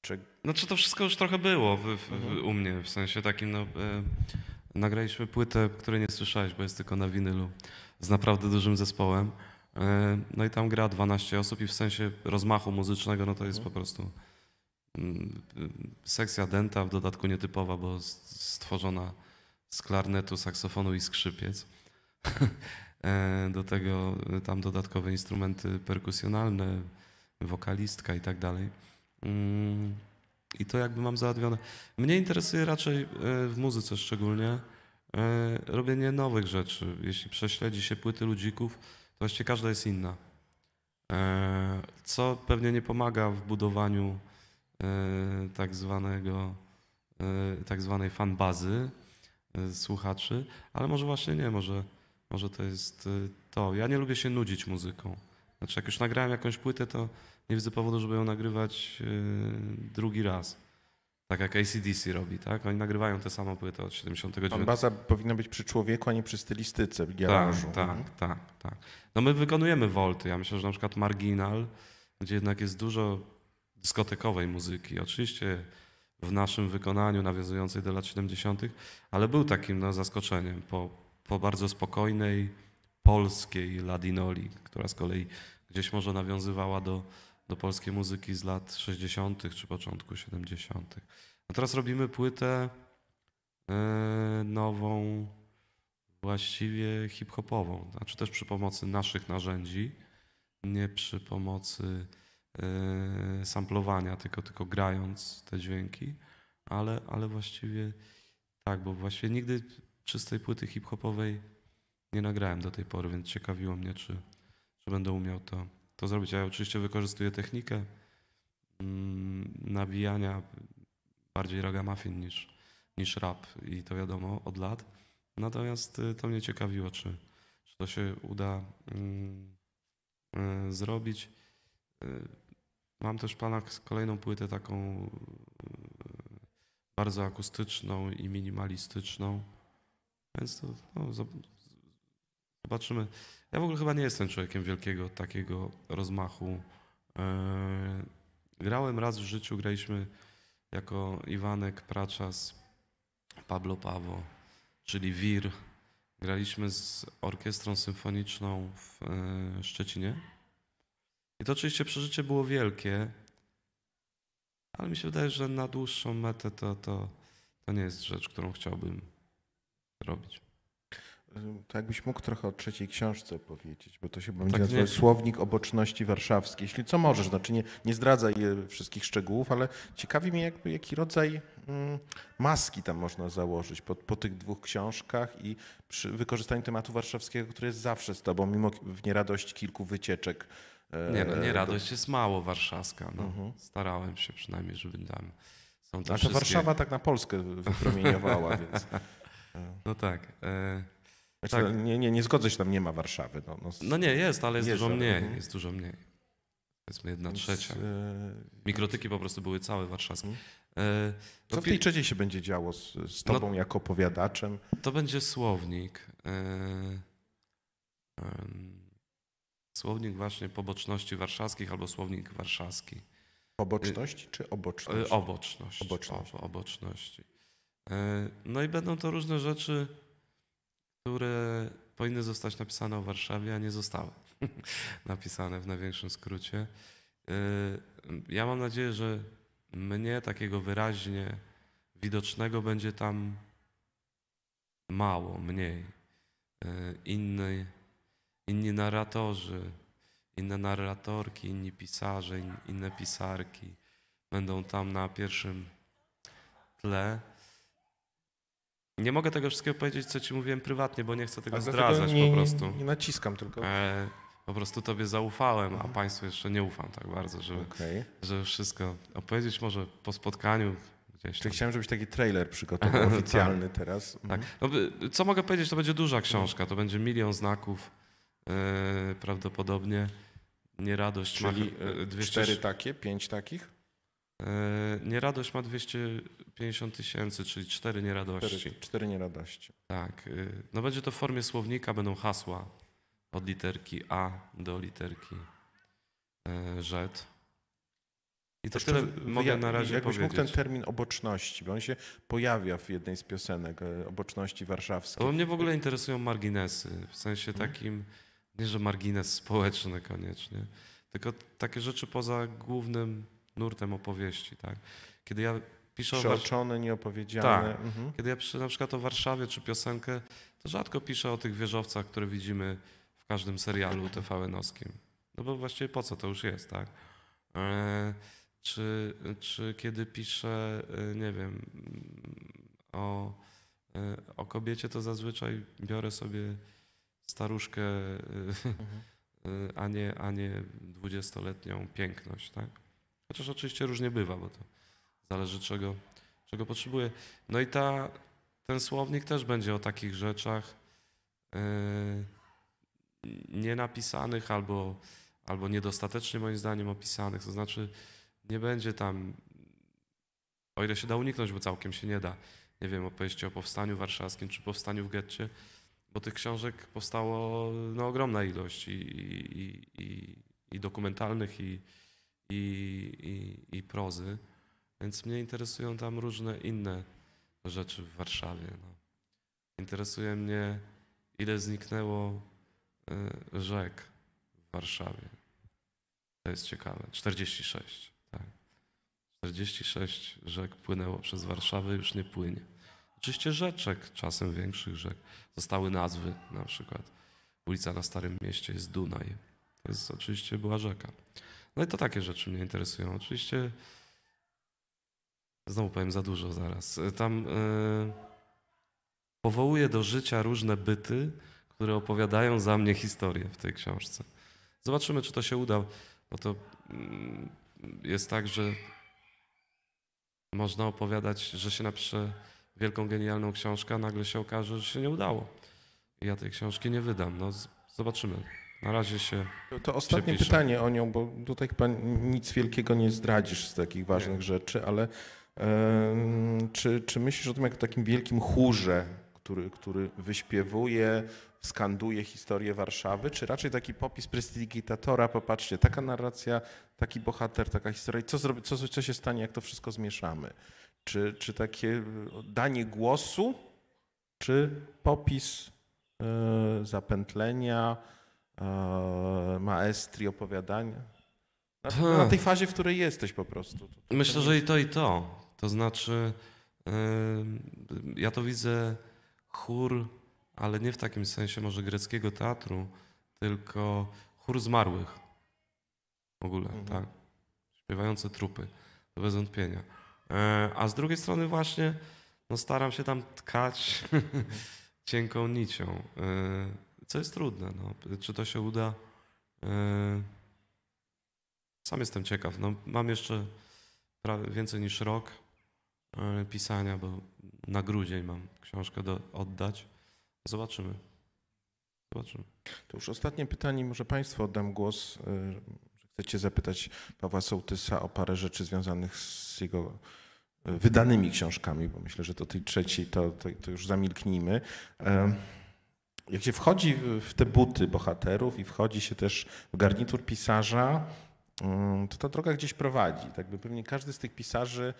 Czy... Znaczy to wszystko już trochę było w, w, mhm. u mnie, w sensie takim, no, e, nagraliśmy płytę, której nie słyszałeś, bo jest tylko na winylu, z naprawdę dużym zespołem. E, no i tam gra 12 osób i w sensie rozmachu muzycznego, no to jest mhm. po prostu mm, y, sekcja denta, w dodatku nietypowa, bo stworzona z klarnetu, saksofonu i skrzypiec. E, do tego e, tam dodatkowe instrumenty perkusjonalne, wokalistka i tak dalej. Mm, I to jakby mam załatwione. Mnie interesuje raczej e, w muzyce szczególnie robienie nowych rzeczy. Jeśli prześledzi się płyty ludzików, to właściwie każda jest inna. Co pewnie nie pomaga w budowaniu tak zwanego tak zwanej fanbazy słuchaczy, ale może właśnie nie, może może to jest y, to. Ja nie lubię się nudzić muzyką. Znaczy, jak już nagrałem jakąś płytę, to nie widzę powodu, żeby ją nagrywać y, drugi raz. Tak jak ACDC robi, tak? Oni nagrywają tę samą płytę od 79. Pan baza powinna być przy człowieku, a nie przy stylistyce w tak, garażu. Tak, tak, tak, tak. No my wykonujemy wolty. Ja myślę, że na przykład Marginal, gdzie jednak jest dużo dyskotekowej muzyki. Oczywiście w naszym wykonaniu nawiązującej do lat 70., ale był takim no, zaskoczeniem po, po bardzo spokojnej polskiej ladinoli, która z kolei gdzieś może nawiązywała do, do polskiej muzyki z lat 60. czy początku 70. A teraz robimy płytę e, nową, właściwie hip-hopową, znaczy też przy pomocy naszych narzędzi, nie przy pomocy e, samplowania, tylko, tylko grając te dźwięki, ale, ale właściwie tak, bo właściwie nigdy czystej płyty hip-hopowej nie nagrałem do tej pory, więc ciekawiło mnie, czy, czy będę umiał to, to zrobić. Ja oczywiście wykorzystuję technikę mm, nawijania bardziej ragamuffin niż, niż rap i to wiadomo od lat. Natomiast y, to mnie ciekawiło, czy, czy to się uda mm, y, zrobić. Y, mam też w planach kolejną płytę taką bardzo akustyczną i minimalistyczną więc to, no, zobaczymy. Ja w ogóle chyba nie jestem człowiekiem wielkiego takiego rozmachu. E, grałem raz w życiu, graliśmy jako Iwanek, Praczas, Pablo Pawo, czyli Wir. Graliśmy z orkiestrą symfoniczną w e, Szczecinie. I to oczywiście przeżycie było wielkie, ale mi się wydaje, że na dłuższą metę to, to, to nie jest rzecz, którą chciałbym robić. To jakbyś mógł trochę o trzeciej książce powiedzieć, bo to się no będzie tak, nazywa Słownik Oboczności Warszawskiej. Jeśli co możesz, znaczy nie, nie zdradzaj e, wszystkich szczegółów, ale ciekawi mnie jakby jaki rodzaj mm, maski tam można założyć po, po tych dwóch książkach i przy wykorzystaniu tematu warszawskiego, który jest zawsze z tobą, mimo w nieradość kilku wycieczek. E, nie, no nie radość jest mało warszawska. No. Mhm. Starałem się przynajmniej, żeby tam... Są te A to wszystkie... Warszawa tak na Polskę wypromieniowała, więc... No tak. E, znaczy, tak. No, nie, nie, nie zgodzę się, tam nie ma Warszawy. No, no, no nie, jest, ale jest, jest dużo mniej. Mhm. Jest dużo mniej. Powiedzmy jedna Więc, trzecia. E, Mikrotyki po prostu były całe warszawskie. Mhm. E, no Co w tej trzeciej się będzie działo z, z tobą no, jako opowiadaczem? To będzie słownik. E, słownik właśnie poboczności warszawskich albo słownik warszawski. Oboczności czy oboczność? Oboczność. Oboczność. O, oboczności. E, no i będą to różne rzeczy, które powinny zostać napisane o Warszawie, a nie zostały napisane w największym skrócie. E, ja mam nadzieję, że mnie takiego wyraźnie widocznego będzie tam mało, mniej. E, Inny, inni narratorzy, inne narratorki, inni pisarze, inne pisarki będą tam na pierwszym tle. Nie mogę tego wszystkiego powiedzieć, co ci mówiłem prywatnie, bo nie chcę tego zdradzać nie, po prostu. Nie, nie naciskam tylko. E, po prostu tobie zaufałem, a mhm. państwu jeszcze nie ufam tak bardzo, żeby, okay. żeby wszystko opowiedzieć może po spotkaniu, Czyli chciałem, żebyś taki trailer przygotował tak. oficjalny tak. teraz. Tak. Mhm. No, co mogę powiedzieć, to będzie duża książka, to będzie milion znaków yy, prawdopodobnie. Nie radość. Czyli ma, yy, 200... cztery takie, pięć takich? E, Nieradość ma 250 tysięcy, czyli cztery nieradości. Cztery, nieradości. Tak. Y, no będzie to w formie słownika, będą hasła od literki A do literki e, Z. I to tyle mogę na razie jakbyś powiedzieć. Jakbyś mógł ten termin oboczności, bo on się pojawia w jednej z piosenek, e, oboczności warszawskiej. Bo mnie w ogóle interesują marginesy, w sensie mhm. takim, nie że margines społeczny koniecznie, tylko takie rzeczy poza głównym nurtem opowieści. Tak? Kiedy ja piszę Przeoczone, o... nieopowiedziane. Tak. Mhm. Kiedy ja piszę na przykład o Warszawie czy piosenkę, to rzadko piszę o tych wieżowcach, które widzimy w każdym serialu TVN-owskim. No bo właściwie po co to już jest, tak? Eee, czy, czy kiedy piszę, e, nie wiem, o, e, o kobiecie, to zazwyczaj biorę sobie staruszkę, e, mhm. a nie, a nie dwudziestoletnią piękność, tak? Chociaż oczywiście różnie bywa, bo to zależy czego, czego potrzebuje. No i ta, ten słownik też będzie o takich rzeczach yy, nienapisanych albo, albo niedostatecznie moim zdaniem opisanych. To znaczy nie będzie tam, o ile się da uniknąć, bo całkiem się nie da, nie wiem, opowieści o powstaniu warszawskim czy powstaniu w getcie, bo tych książek powstało no, ogromna ilość i, i, i, i dokumentalnych i, i, i, i prozy, więc mnie interesują tam różne inne rzeczy w Warszawie. No. Interesuje mnie, ile zniknęło y, rzek w Warszawie. To jest ciekawe. 46, tak. 46 rzek płynęło przez Warszawę, już nie płynie. Oczywiście rzeczek, czasem większych rzek. Zostały nazwy, na przykład ulica na Starym Mieście jest Dunaj. To jest oczywiście była rzeka. No i to takie rzeczy mnie interesują. Oczywiście znowu powiem za dużo zaraz. E, tam e, powołuję do życia różne byty, które opowiadają za mnie historię w tej książce. Zobaczymy, czy to się uda, bo to mm, jest tak, że można opowiadać, że się napisze wielką, genialną książkę, a nagle się okaże, że się nie udało. I ja tej książki nie wydam. No, zobaczymy. Na razie się. To ostatnie pytanie o nią, bo tutaj chyba nic wielkiego nie zdradzisz z takich ważnych nie. rzeczy, ale czy, czy myślisz o tym jak o takim wielkim chórze, który, który wyśpiewuje, skanduje historię Warszawy, czy raczej taki popis prestidigitatora, popatrzcie, taka narracja, taki bohater, taka historia, co, zrobi, co, co się stanie, jak to wszystko zmieszamy? Czy, czy takie danie głosu, czy popis yy, zapętlenia, E, maestri opowiadania? Na, na tej fazie, w której jesteś po prostu. Myślę, że i to, i to. To znaczy, yy, ja to widzę chór, ale nie w takim sensie może greckiego teatru, tylko chór zmarłych w ogóle, mhm. tak? Śpiewające trupy, to bez wątpienia. E, a z drugiej strony właśnie no staram się tam tkać cienką nicią. E, co jest trudne. No. Czy to się uda? Yy, sam jestem ciekaw. No, mam jeszcze prawie więcej niż rok yy, pisania, bo na grudzień mam książkę do oddać. Zobaczymy. Zobaczymy. To już ostatnie pytanie, może Państwu oddam głos. Yy, chcecie zapytać Pawła Sołtysa o parę rzeczy związanych z jego wydanymi książkami, bo myślę, że do tej trzeciej to, to, to już zamilknijmy jak się wchodzi w te buty bohaterów i wchodzi się też w garnitur pisarza, mm, to ta droga gdzieś prowadzi. Tak by pewnie każdy z tych pisarzy,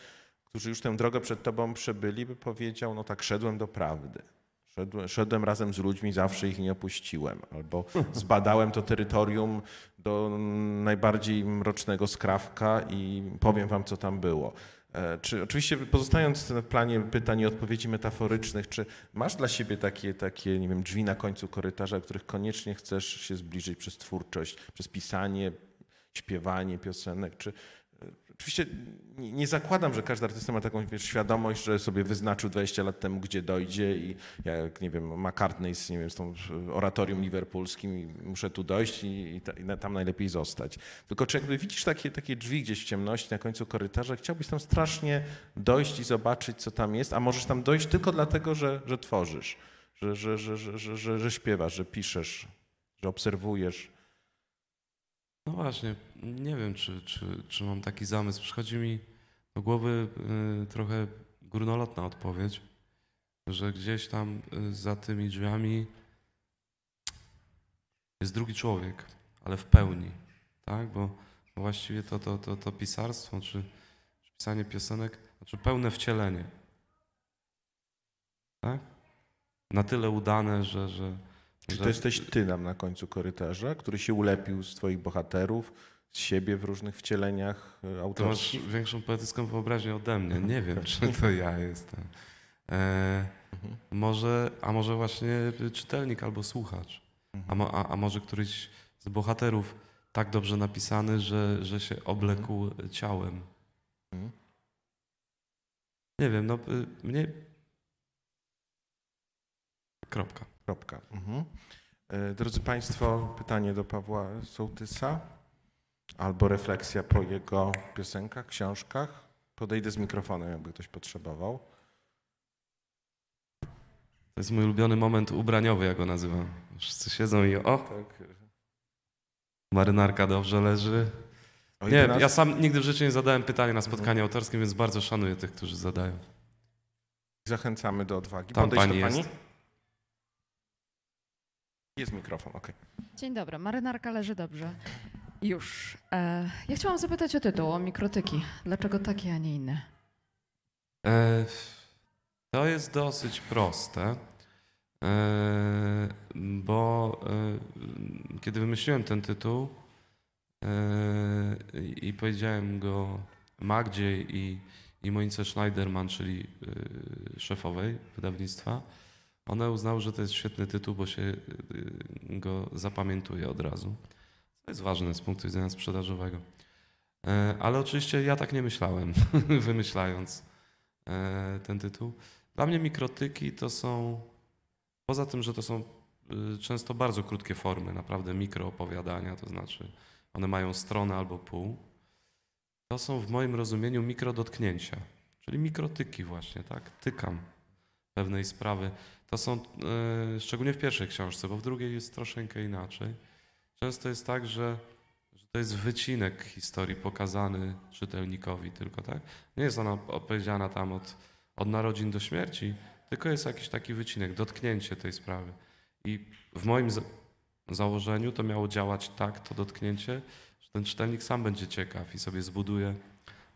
którzy już tę drogę przed tobą przebyli, by powiedział, no tak, szedłem do prawdy. Szedłem, szedłem, razem z ludźmi, zawsze ich nie opuściłem. Albo zbadałem to terytorium do mm, najbardziej mrocznego skrawka i powiem wam, co tam było. E, czy oczywiście pozostając w planie pytań i odpowiedzi metaforycznych, czy masz dla siebie takie, takie nie wiem, drzwi na końcu korytarza, których koniecznie chcesz się zbliżyć przez twórczość, przez pisanie, śpiewanie piosenek? Czy, Oczywiście nie zakładam, że każdy artysta ma taką wiesz, świadomość, że sobie wyznaczył 20 lat temu, gdzie dojdzie i jak, nie wiem, McCartney z, nie wiem, z tą oratorium liverpoolskim i muszę tu dojść i, i, i tam najlepiej zostać. Tylko czy jakby widzisz takie, takie drzwi gdzieś w ciemności na końcu korytarza, chciałbyś tam strasznie dojść i zobaczyć, co tam jest, a możesz tam dojść tylko dlatego, że, że tworzysz, że, że, że, że, że, że, że śpiewasz, że piszesz, że obserwujesz. No właśnie, nie wiem, czy, czy, czy mam taki zamysł. Przychodzi mi do głowy y, trochę górnolotna odpowiedź, że gdzieś tam y, za tymi drzwiami jest drugi człowiek, ale w pełni, tak? Bo właściwie to, to, to, to pisarstwo, czy, czy pisanie piosenek, znaczy pełne wcielenie, tak? Na tyle udane, że, że czy to jesteś ty nam na końcu korytarza, który się ulepił z twoich bohaterów, z siebie w różnych wcieleniach y, autorskich? To masz większą poetycką wyobraźnię ode mnie. Nie wiem, czy to ja jestem. E, mhm. może, a może właśnie czytelnik albo słuchacz. A, mhm. a, a, może któryś z bohaterów tak dobrze napisany, że, że się oblekł mhm. ciałem. Nie wiem, no y, mnie... Kropka. Kropka. Mhm. E, drodzy Państwo, pytanie do Pawła Sołtysa albo refleksja po jego piosenkach, książkach. Podejdę z mikrofonem, jakby ktoś potrzebował. To jest mój ulubiony moment ubraniowy, jak go nazywam. Wszyscy siedzą i o, tak. marynarka dobrze leży. O, nie, ja sam nigdy w życiu nie zadałem pytania na mhm. spotkaniu autorskim, więc bardzo szanuję tych, którzy zadają. Zachęcamy do odwagi. Tam Podejść pani, do pani? Jest. Jest mikrofon, okej. Dzień dobry, marynarka leży dobrze. Już. E, ja chciałam zapytać o tytuł, o mikrotyki. Dlaczego takie, a nie inne? E, to jest dosyć proste, e, bo e, kiedy wymyśliłem ten tytuł e, i powiedziałem go Magdzie i, i Monice Schneiderman, czyli e, szefowej wydawnictwa, one uznały, że to jest świetny tytuł, bo się y, go zapamiętuje od razu. To jest ważne z punktu widzenia sprzedażowego. E, ale oczywiście ja tak nie myślałem, wymyślając e, ten tytuł. Dla mnie mikrotyki to są, poza tym, że to są y, często bardzo krótkie formy, naprawdę mikroopowiadania, to znaczy one mają stronę albo pół, to są w moim rozumieniu mikrodotknięcia, czyli mikrotyki właśnie, tak? Tykam pewnej sprawy. To są y, szczególnie w pierwszej książce, bo w drugiej jest troszeczkę inaczej. Często jest tak, że, że, to jest wycinek historii pokazany czytelnikowi tylko, tak? Nie jest ona opowiedziana tam od, od narodzin do śmierci, tylko jest jakiś taki wycinek, dotknięcie tej sprawy. I w moim za założeniu to miało działać tak, to dotknięcie, że ten czytelnik sam będzie ciekaw i sobie zbuduje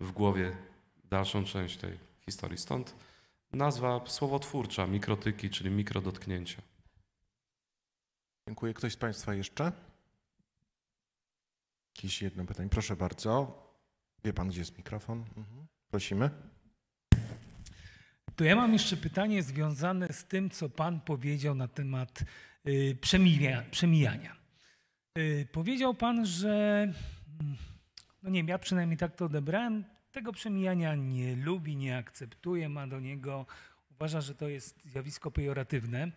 w głowie dalszą część tej historii. Stąd nazwa słowotwórcza mikrotyki, czyli mikrodotknięcia. Dziękuję. Ktoś z Państwa jeszcze? Jakieś jedno pytanie. Proszę bardzo. Wie Pan, gdzie jest mikrofon? Mhm. Prosimy. To ja mam jeszcze pytanie związane z tym, co Pan powiedział na temat y, przemija, przemijania. Y, powiedział Pan, że, mm, no nie wiem, ja przynajmniej tak to odebrałem, tego przemijania nie lubi, nie akceptuje, ma do niego, uważa, że to jest zjawisko pejoratywne.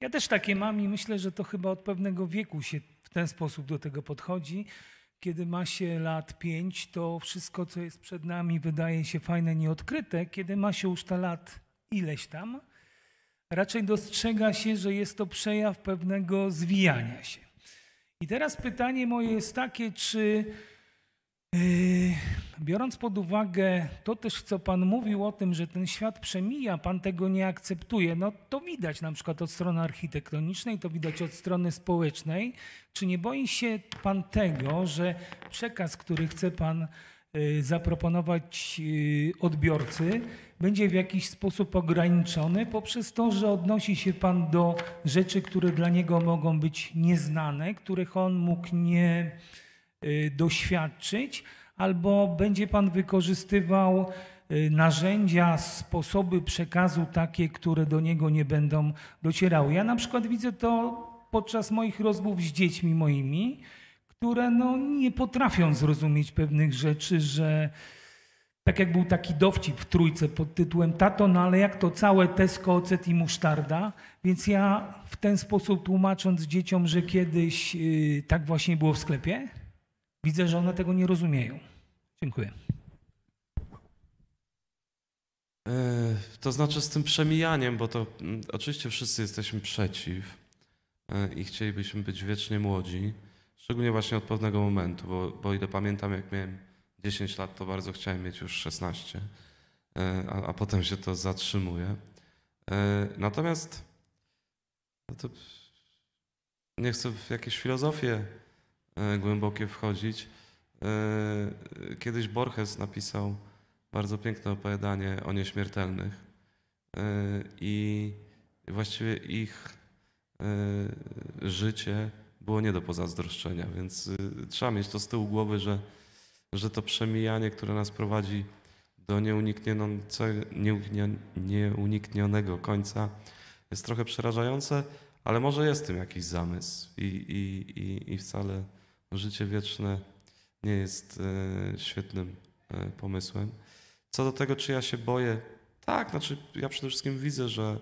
Ja też takie mam i myślę, że to chyba od pewnego wieku się w ten sposób do tego podchodzi. Kiedy ma się lat pięć, to wszystko, co jest przed nami, wydaje się fajne, nieodkryte. Kiedy ma się już te lat ileś tam, raczej dostrzega się, że jest to przejaw pewnego zwijania się. I teraz pytanie moje jest takie, czy Yy, biorąc pod uwagę to też, co Pan mówił o tym, że ten świat przemija, Pan tego nie akceptuje, no to widać na przykład od strony architektonicznej, to widać od strony społecznej. Czy nie boi się Pan tego, że przekaz, który chce Pan yy, zaproponować yy, odbiorcy, będzie w jakiś sposób ograniczony poprzez to, że odnosi się Pan do rzeczy, które dla niego mogą być nieznane, których on mógł nie Y, doświadczyć, albo będzie Pan wykorzystywał y, narzędzia, sposoby przekazu takie, które do niego nie będą docierały. Ja na przykład widzę to podczas moich rozmów z dziećmi moimi, które no, nie potrafią zrozumieć pewnych rzeczy, że tak jak był taki dowcip w trójce pod tytułem Tato, no ale jak to całe Tesco, ocet i musztarda. Więc ja w ten sposób tłumacząc dzieciom, że kiedyś yy, tak właśnie było w sklepie, Widzę, że one tego nie rozumieją. Dziękuję. E, to znaczy z tym przemijaniem, bo to mm, oczywiście wszyscy jesteśmy przeciw e, i chcielibyśmy być wiecznie młodzi, szczególnie właśnie od pewnego momentu, bo, bo ile pamiętam, jak miałem 10 lat, to bardzo chciałem mieć już 16, e, a, a potem się to zatrzymuje. Natomiast no to nie chcę w jakieś filozofie E, głębokie wchodzić. E, kiedyś Borges napisał bardzo piękne opowiadanie o nieśmiertelnych e, i właściwie ich życie było nie do pozazdroszczenia, więc trzeba mieć to z tyłu głowy, że, że to przemijanie, które nas prowadzi do nieuniknionego końca jest trochę przerażające, ale może jest tym jakiś zamysł i, i, i, i wcale życie wieczne nie jest e, świetnym e, pomysłem. Co do tego, czy ja się boję, tak, znaczy ja przede wszystkim widzę, że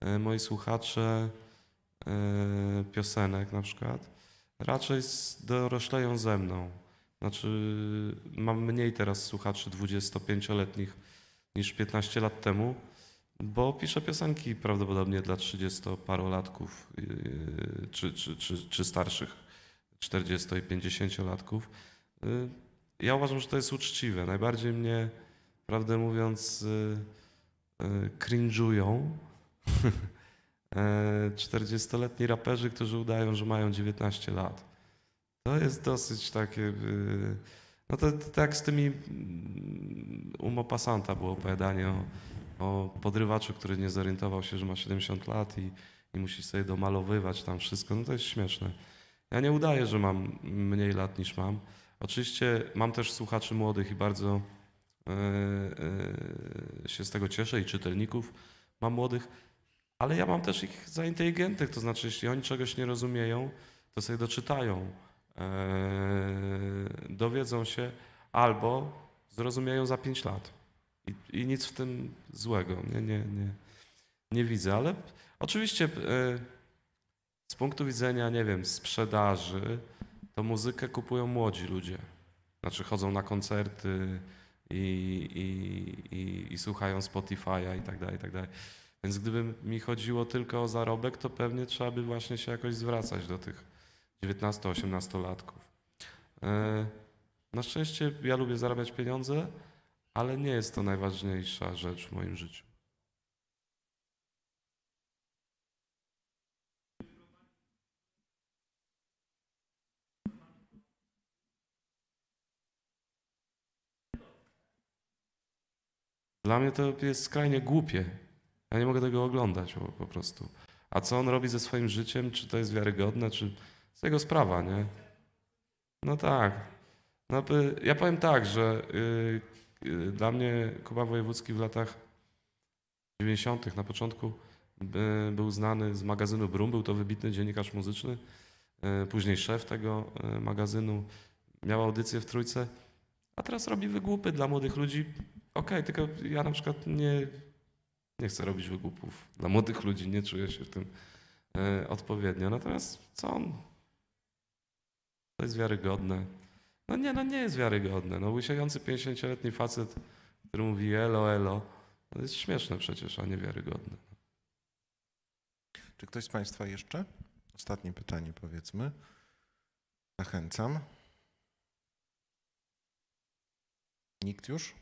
e, moi słuchacze piosenek na przykład raczej dorośleją ze mną. Znaczy mam mniej teraz słuchaczy 25-letnich niż 15 lat temu, bo piszę piosenki prawdopodobnie dla 30-parolatków czy, czy, czy, czy starszych. 40 i 50-latków. Y, ja uważam, że to jest uczciwe. Najbardziej mnie, prawdę mówiąc, y, y, cringe'ują 40-letni e, raperzy, którzy udają, że mają 19 lat. To jest dosyć takie... No to, to tak z tymi mm, umopasanta było opowiadanie o, o podrywaczu, który nie zorientował się, że ma 70 lat i, i musi sobie domalowywać tam wszystko. No to jest śmieszne. Ja nie udaję, że mam mniej lat niż mam. Oczywiście mam też słuchaczy młodych i bardzo e, e, się z tego cieszę i czytelników mam młodych, ale ja mam też ich za inteligentnych, to znaczy jeśli oni czegoś nie rozumieją, to sobie doczytają, e, dowiedzą się albo zrozumieją za pięć lat. I, i nic w tym złego, nie, nie, nie, nie widzę, ale oczywiście z punktu widzenia, nie wiem, sprzedaży, to muzykę kupują młodzi ludzie. Znaczy chodzą na koncerty i, i, i, i słuchają Spotify'a i tak dalej, i tak dalej. Więc gdyby mi chodziło tylko o zarobek, to pewnie trzeba by właśnie się jakoś zwracać do tych 19-18-latków. E, na szczęście ja lubię zarabiać pieniądze, ale nie jest to najważniejsza rzecz w moim życiu. Dla mnie to jest skrajnie głupie. Ja nie mogę tego oglądać po, po prostu. A co on robi ze swoim życiem? Czy to jest wiarygodne? Czy to jego sprawa, nie? No tak. No, ja powiem tak, że yy, yy, dla mnie Kuba Wojewódzki w latach 90. na początku yy, był znany z magazynu Brum. Był to wybitny dziennikarz muzyczny, y, później szef tego y, magazynu. Miał audycję w Trójce, a teraz robi wygłupy dla młodych ludzi Okej, okay, tylko ja na przykład nie, nie chcę robić wygłupów dla młodych ludzi, nie czuję się w tym y, odpowiednio. Natomiast co on? To jest wiarygodne. No nie, no nie jest wiarygodne. No łysiejący 50-letni facet, który mówi elo, elo, to jest śmieszne przecież, a nie wiarygodne. Czy ktoś z Państwa jeszcze? Ostatnie pytanie powiedzmy. Zachęcam. Nikt już?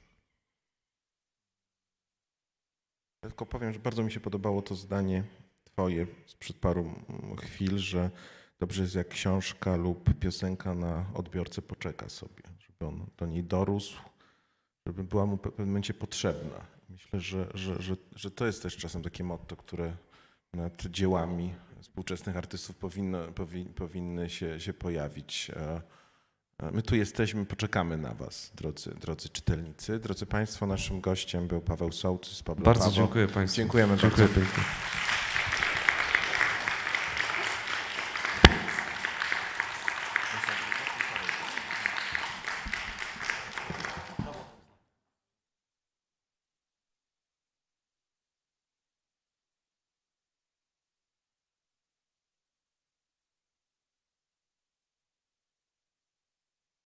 Tylko powiem, że bardzo mi się podobało to zdanie twoje sprzed paru mm, chwil, że dobrze jest jak książka lub piosenka na odbiorcę poczeka sobie, żeby on do niej dorósł, żeby była mu w pewnym momencie potrzebna. Myślę, że, że, że, że to jest też czasem takie motto, które nad dziełami współczesnych artystów powinno, powin, powinny się, się pojawić. E, E, my tu jesteśmy, poczekamy na Was, drodzy, drodzy czytelnicy. Drodzy Państwo, naszym gościem był Paweł z Paweł bardzo Paweł. dziękuję Państwu. Dziękujemy dziękuję. bardzo.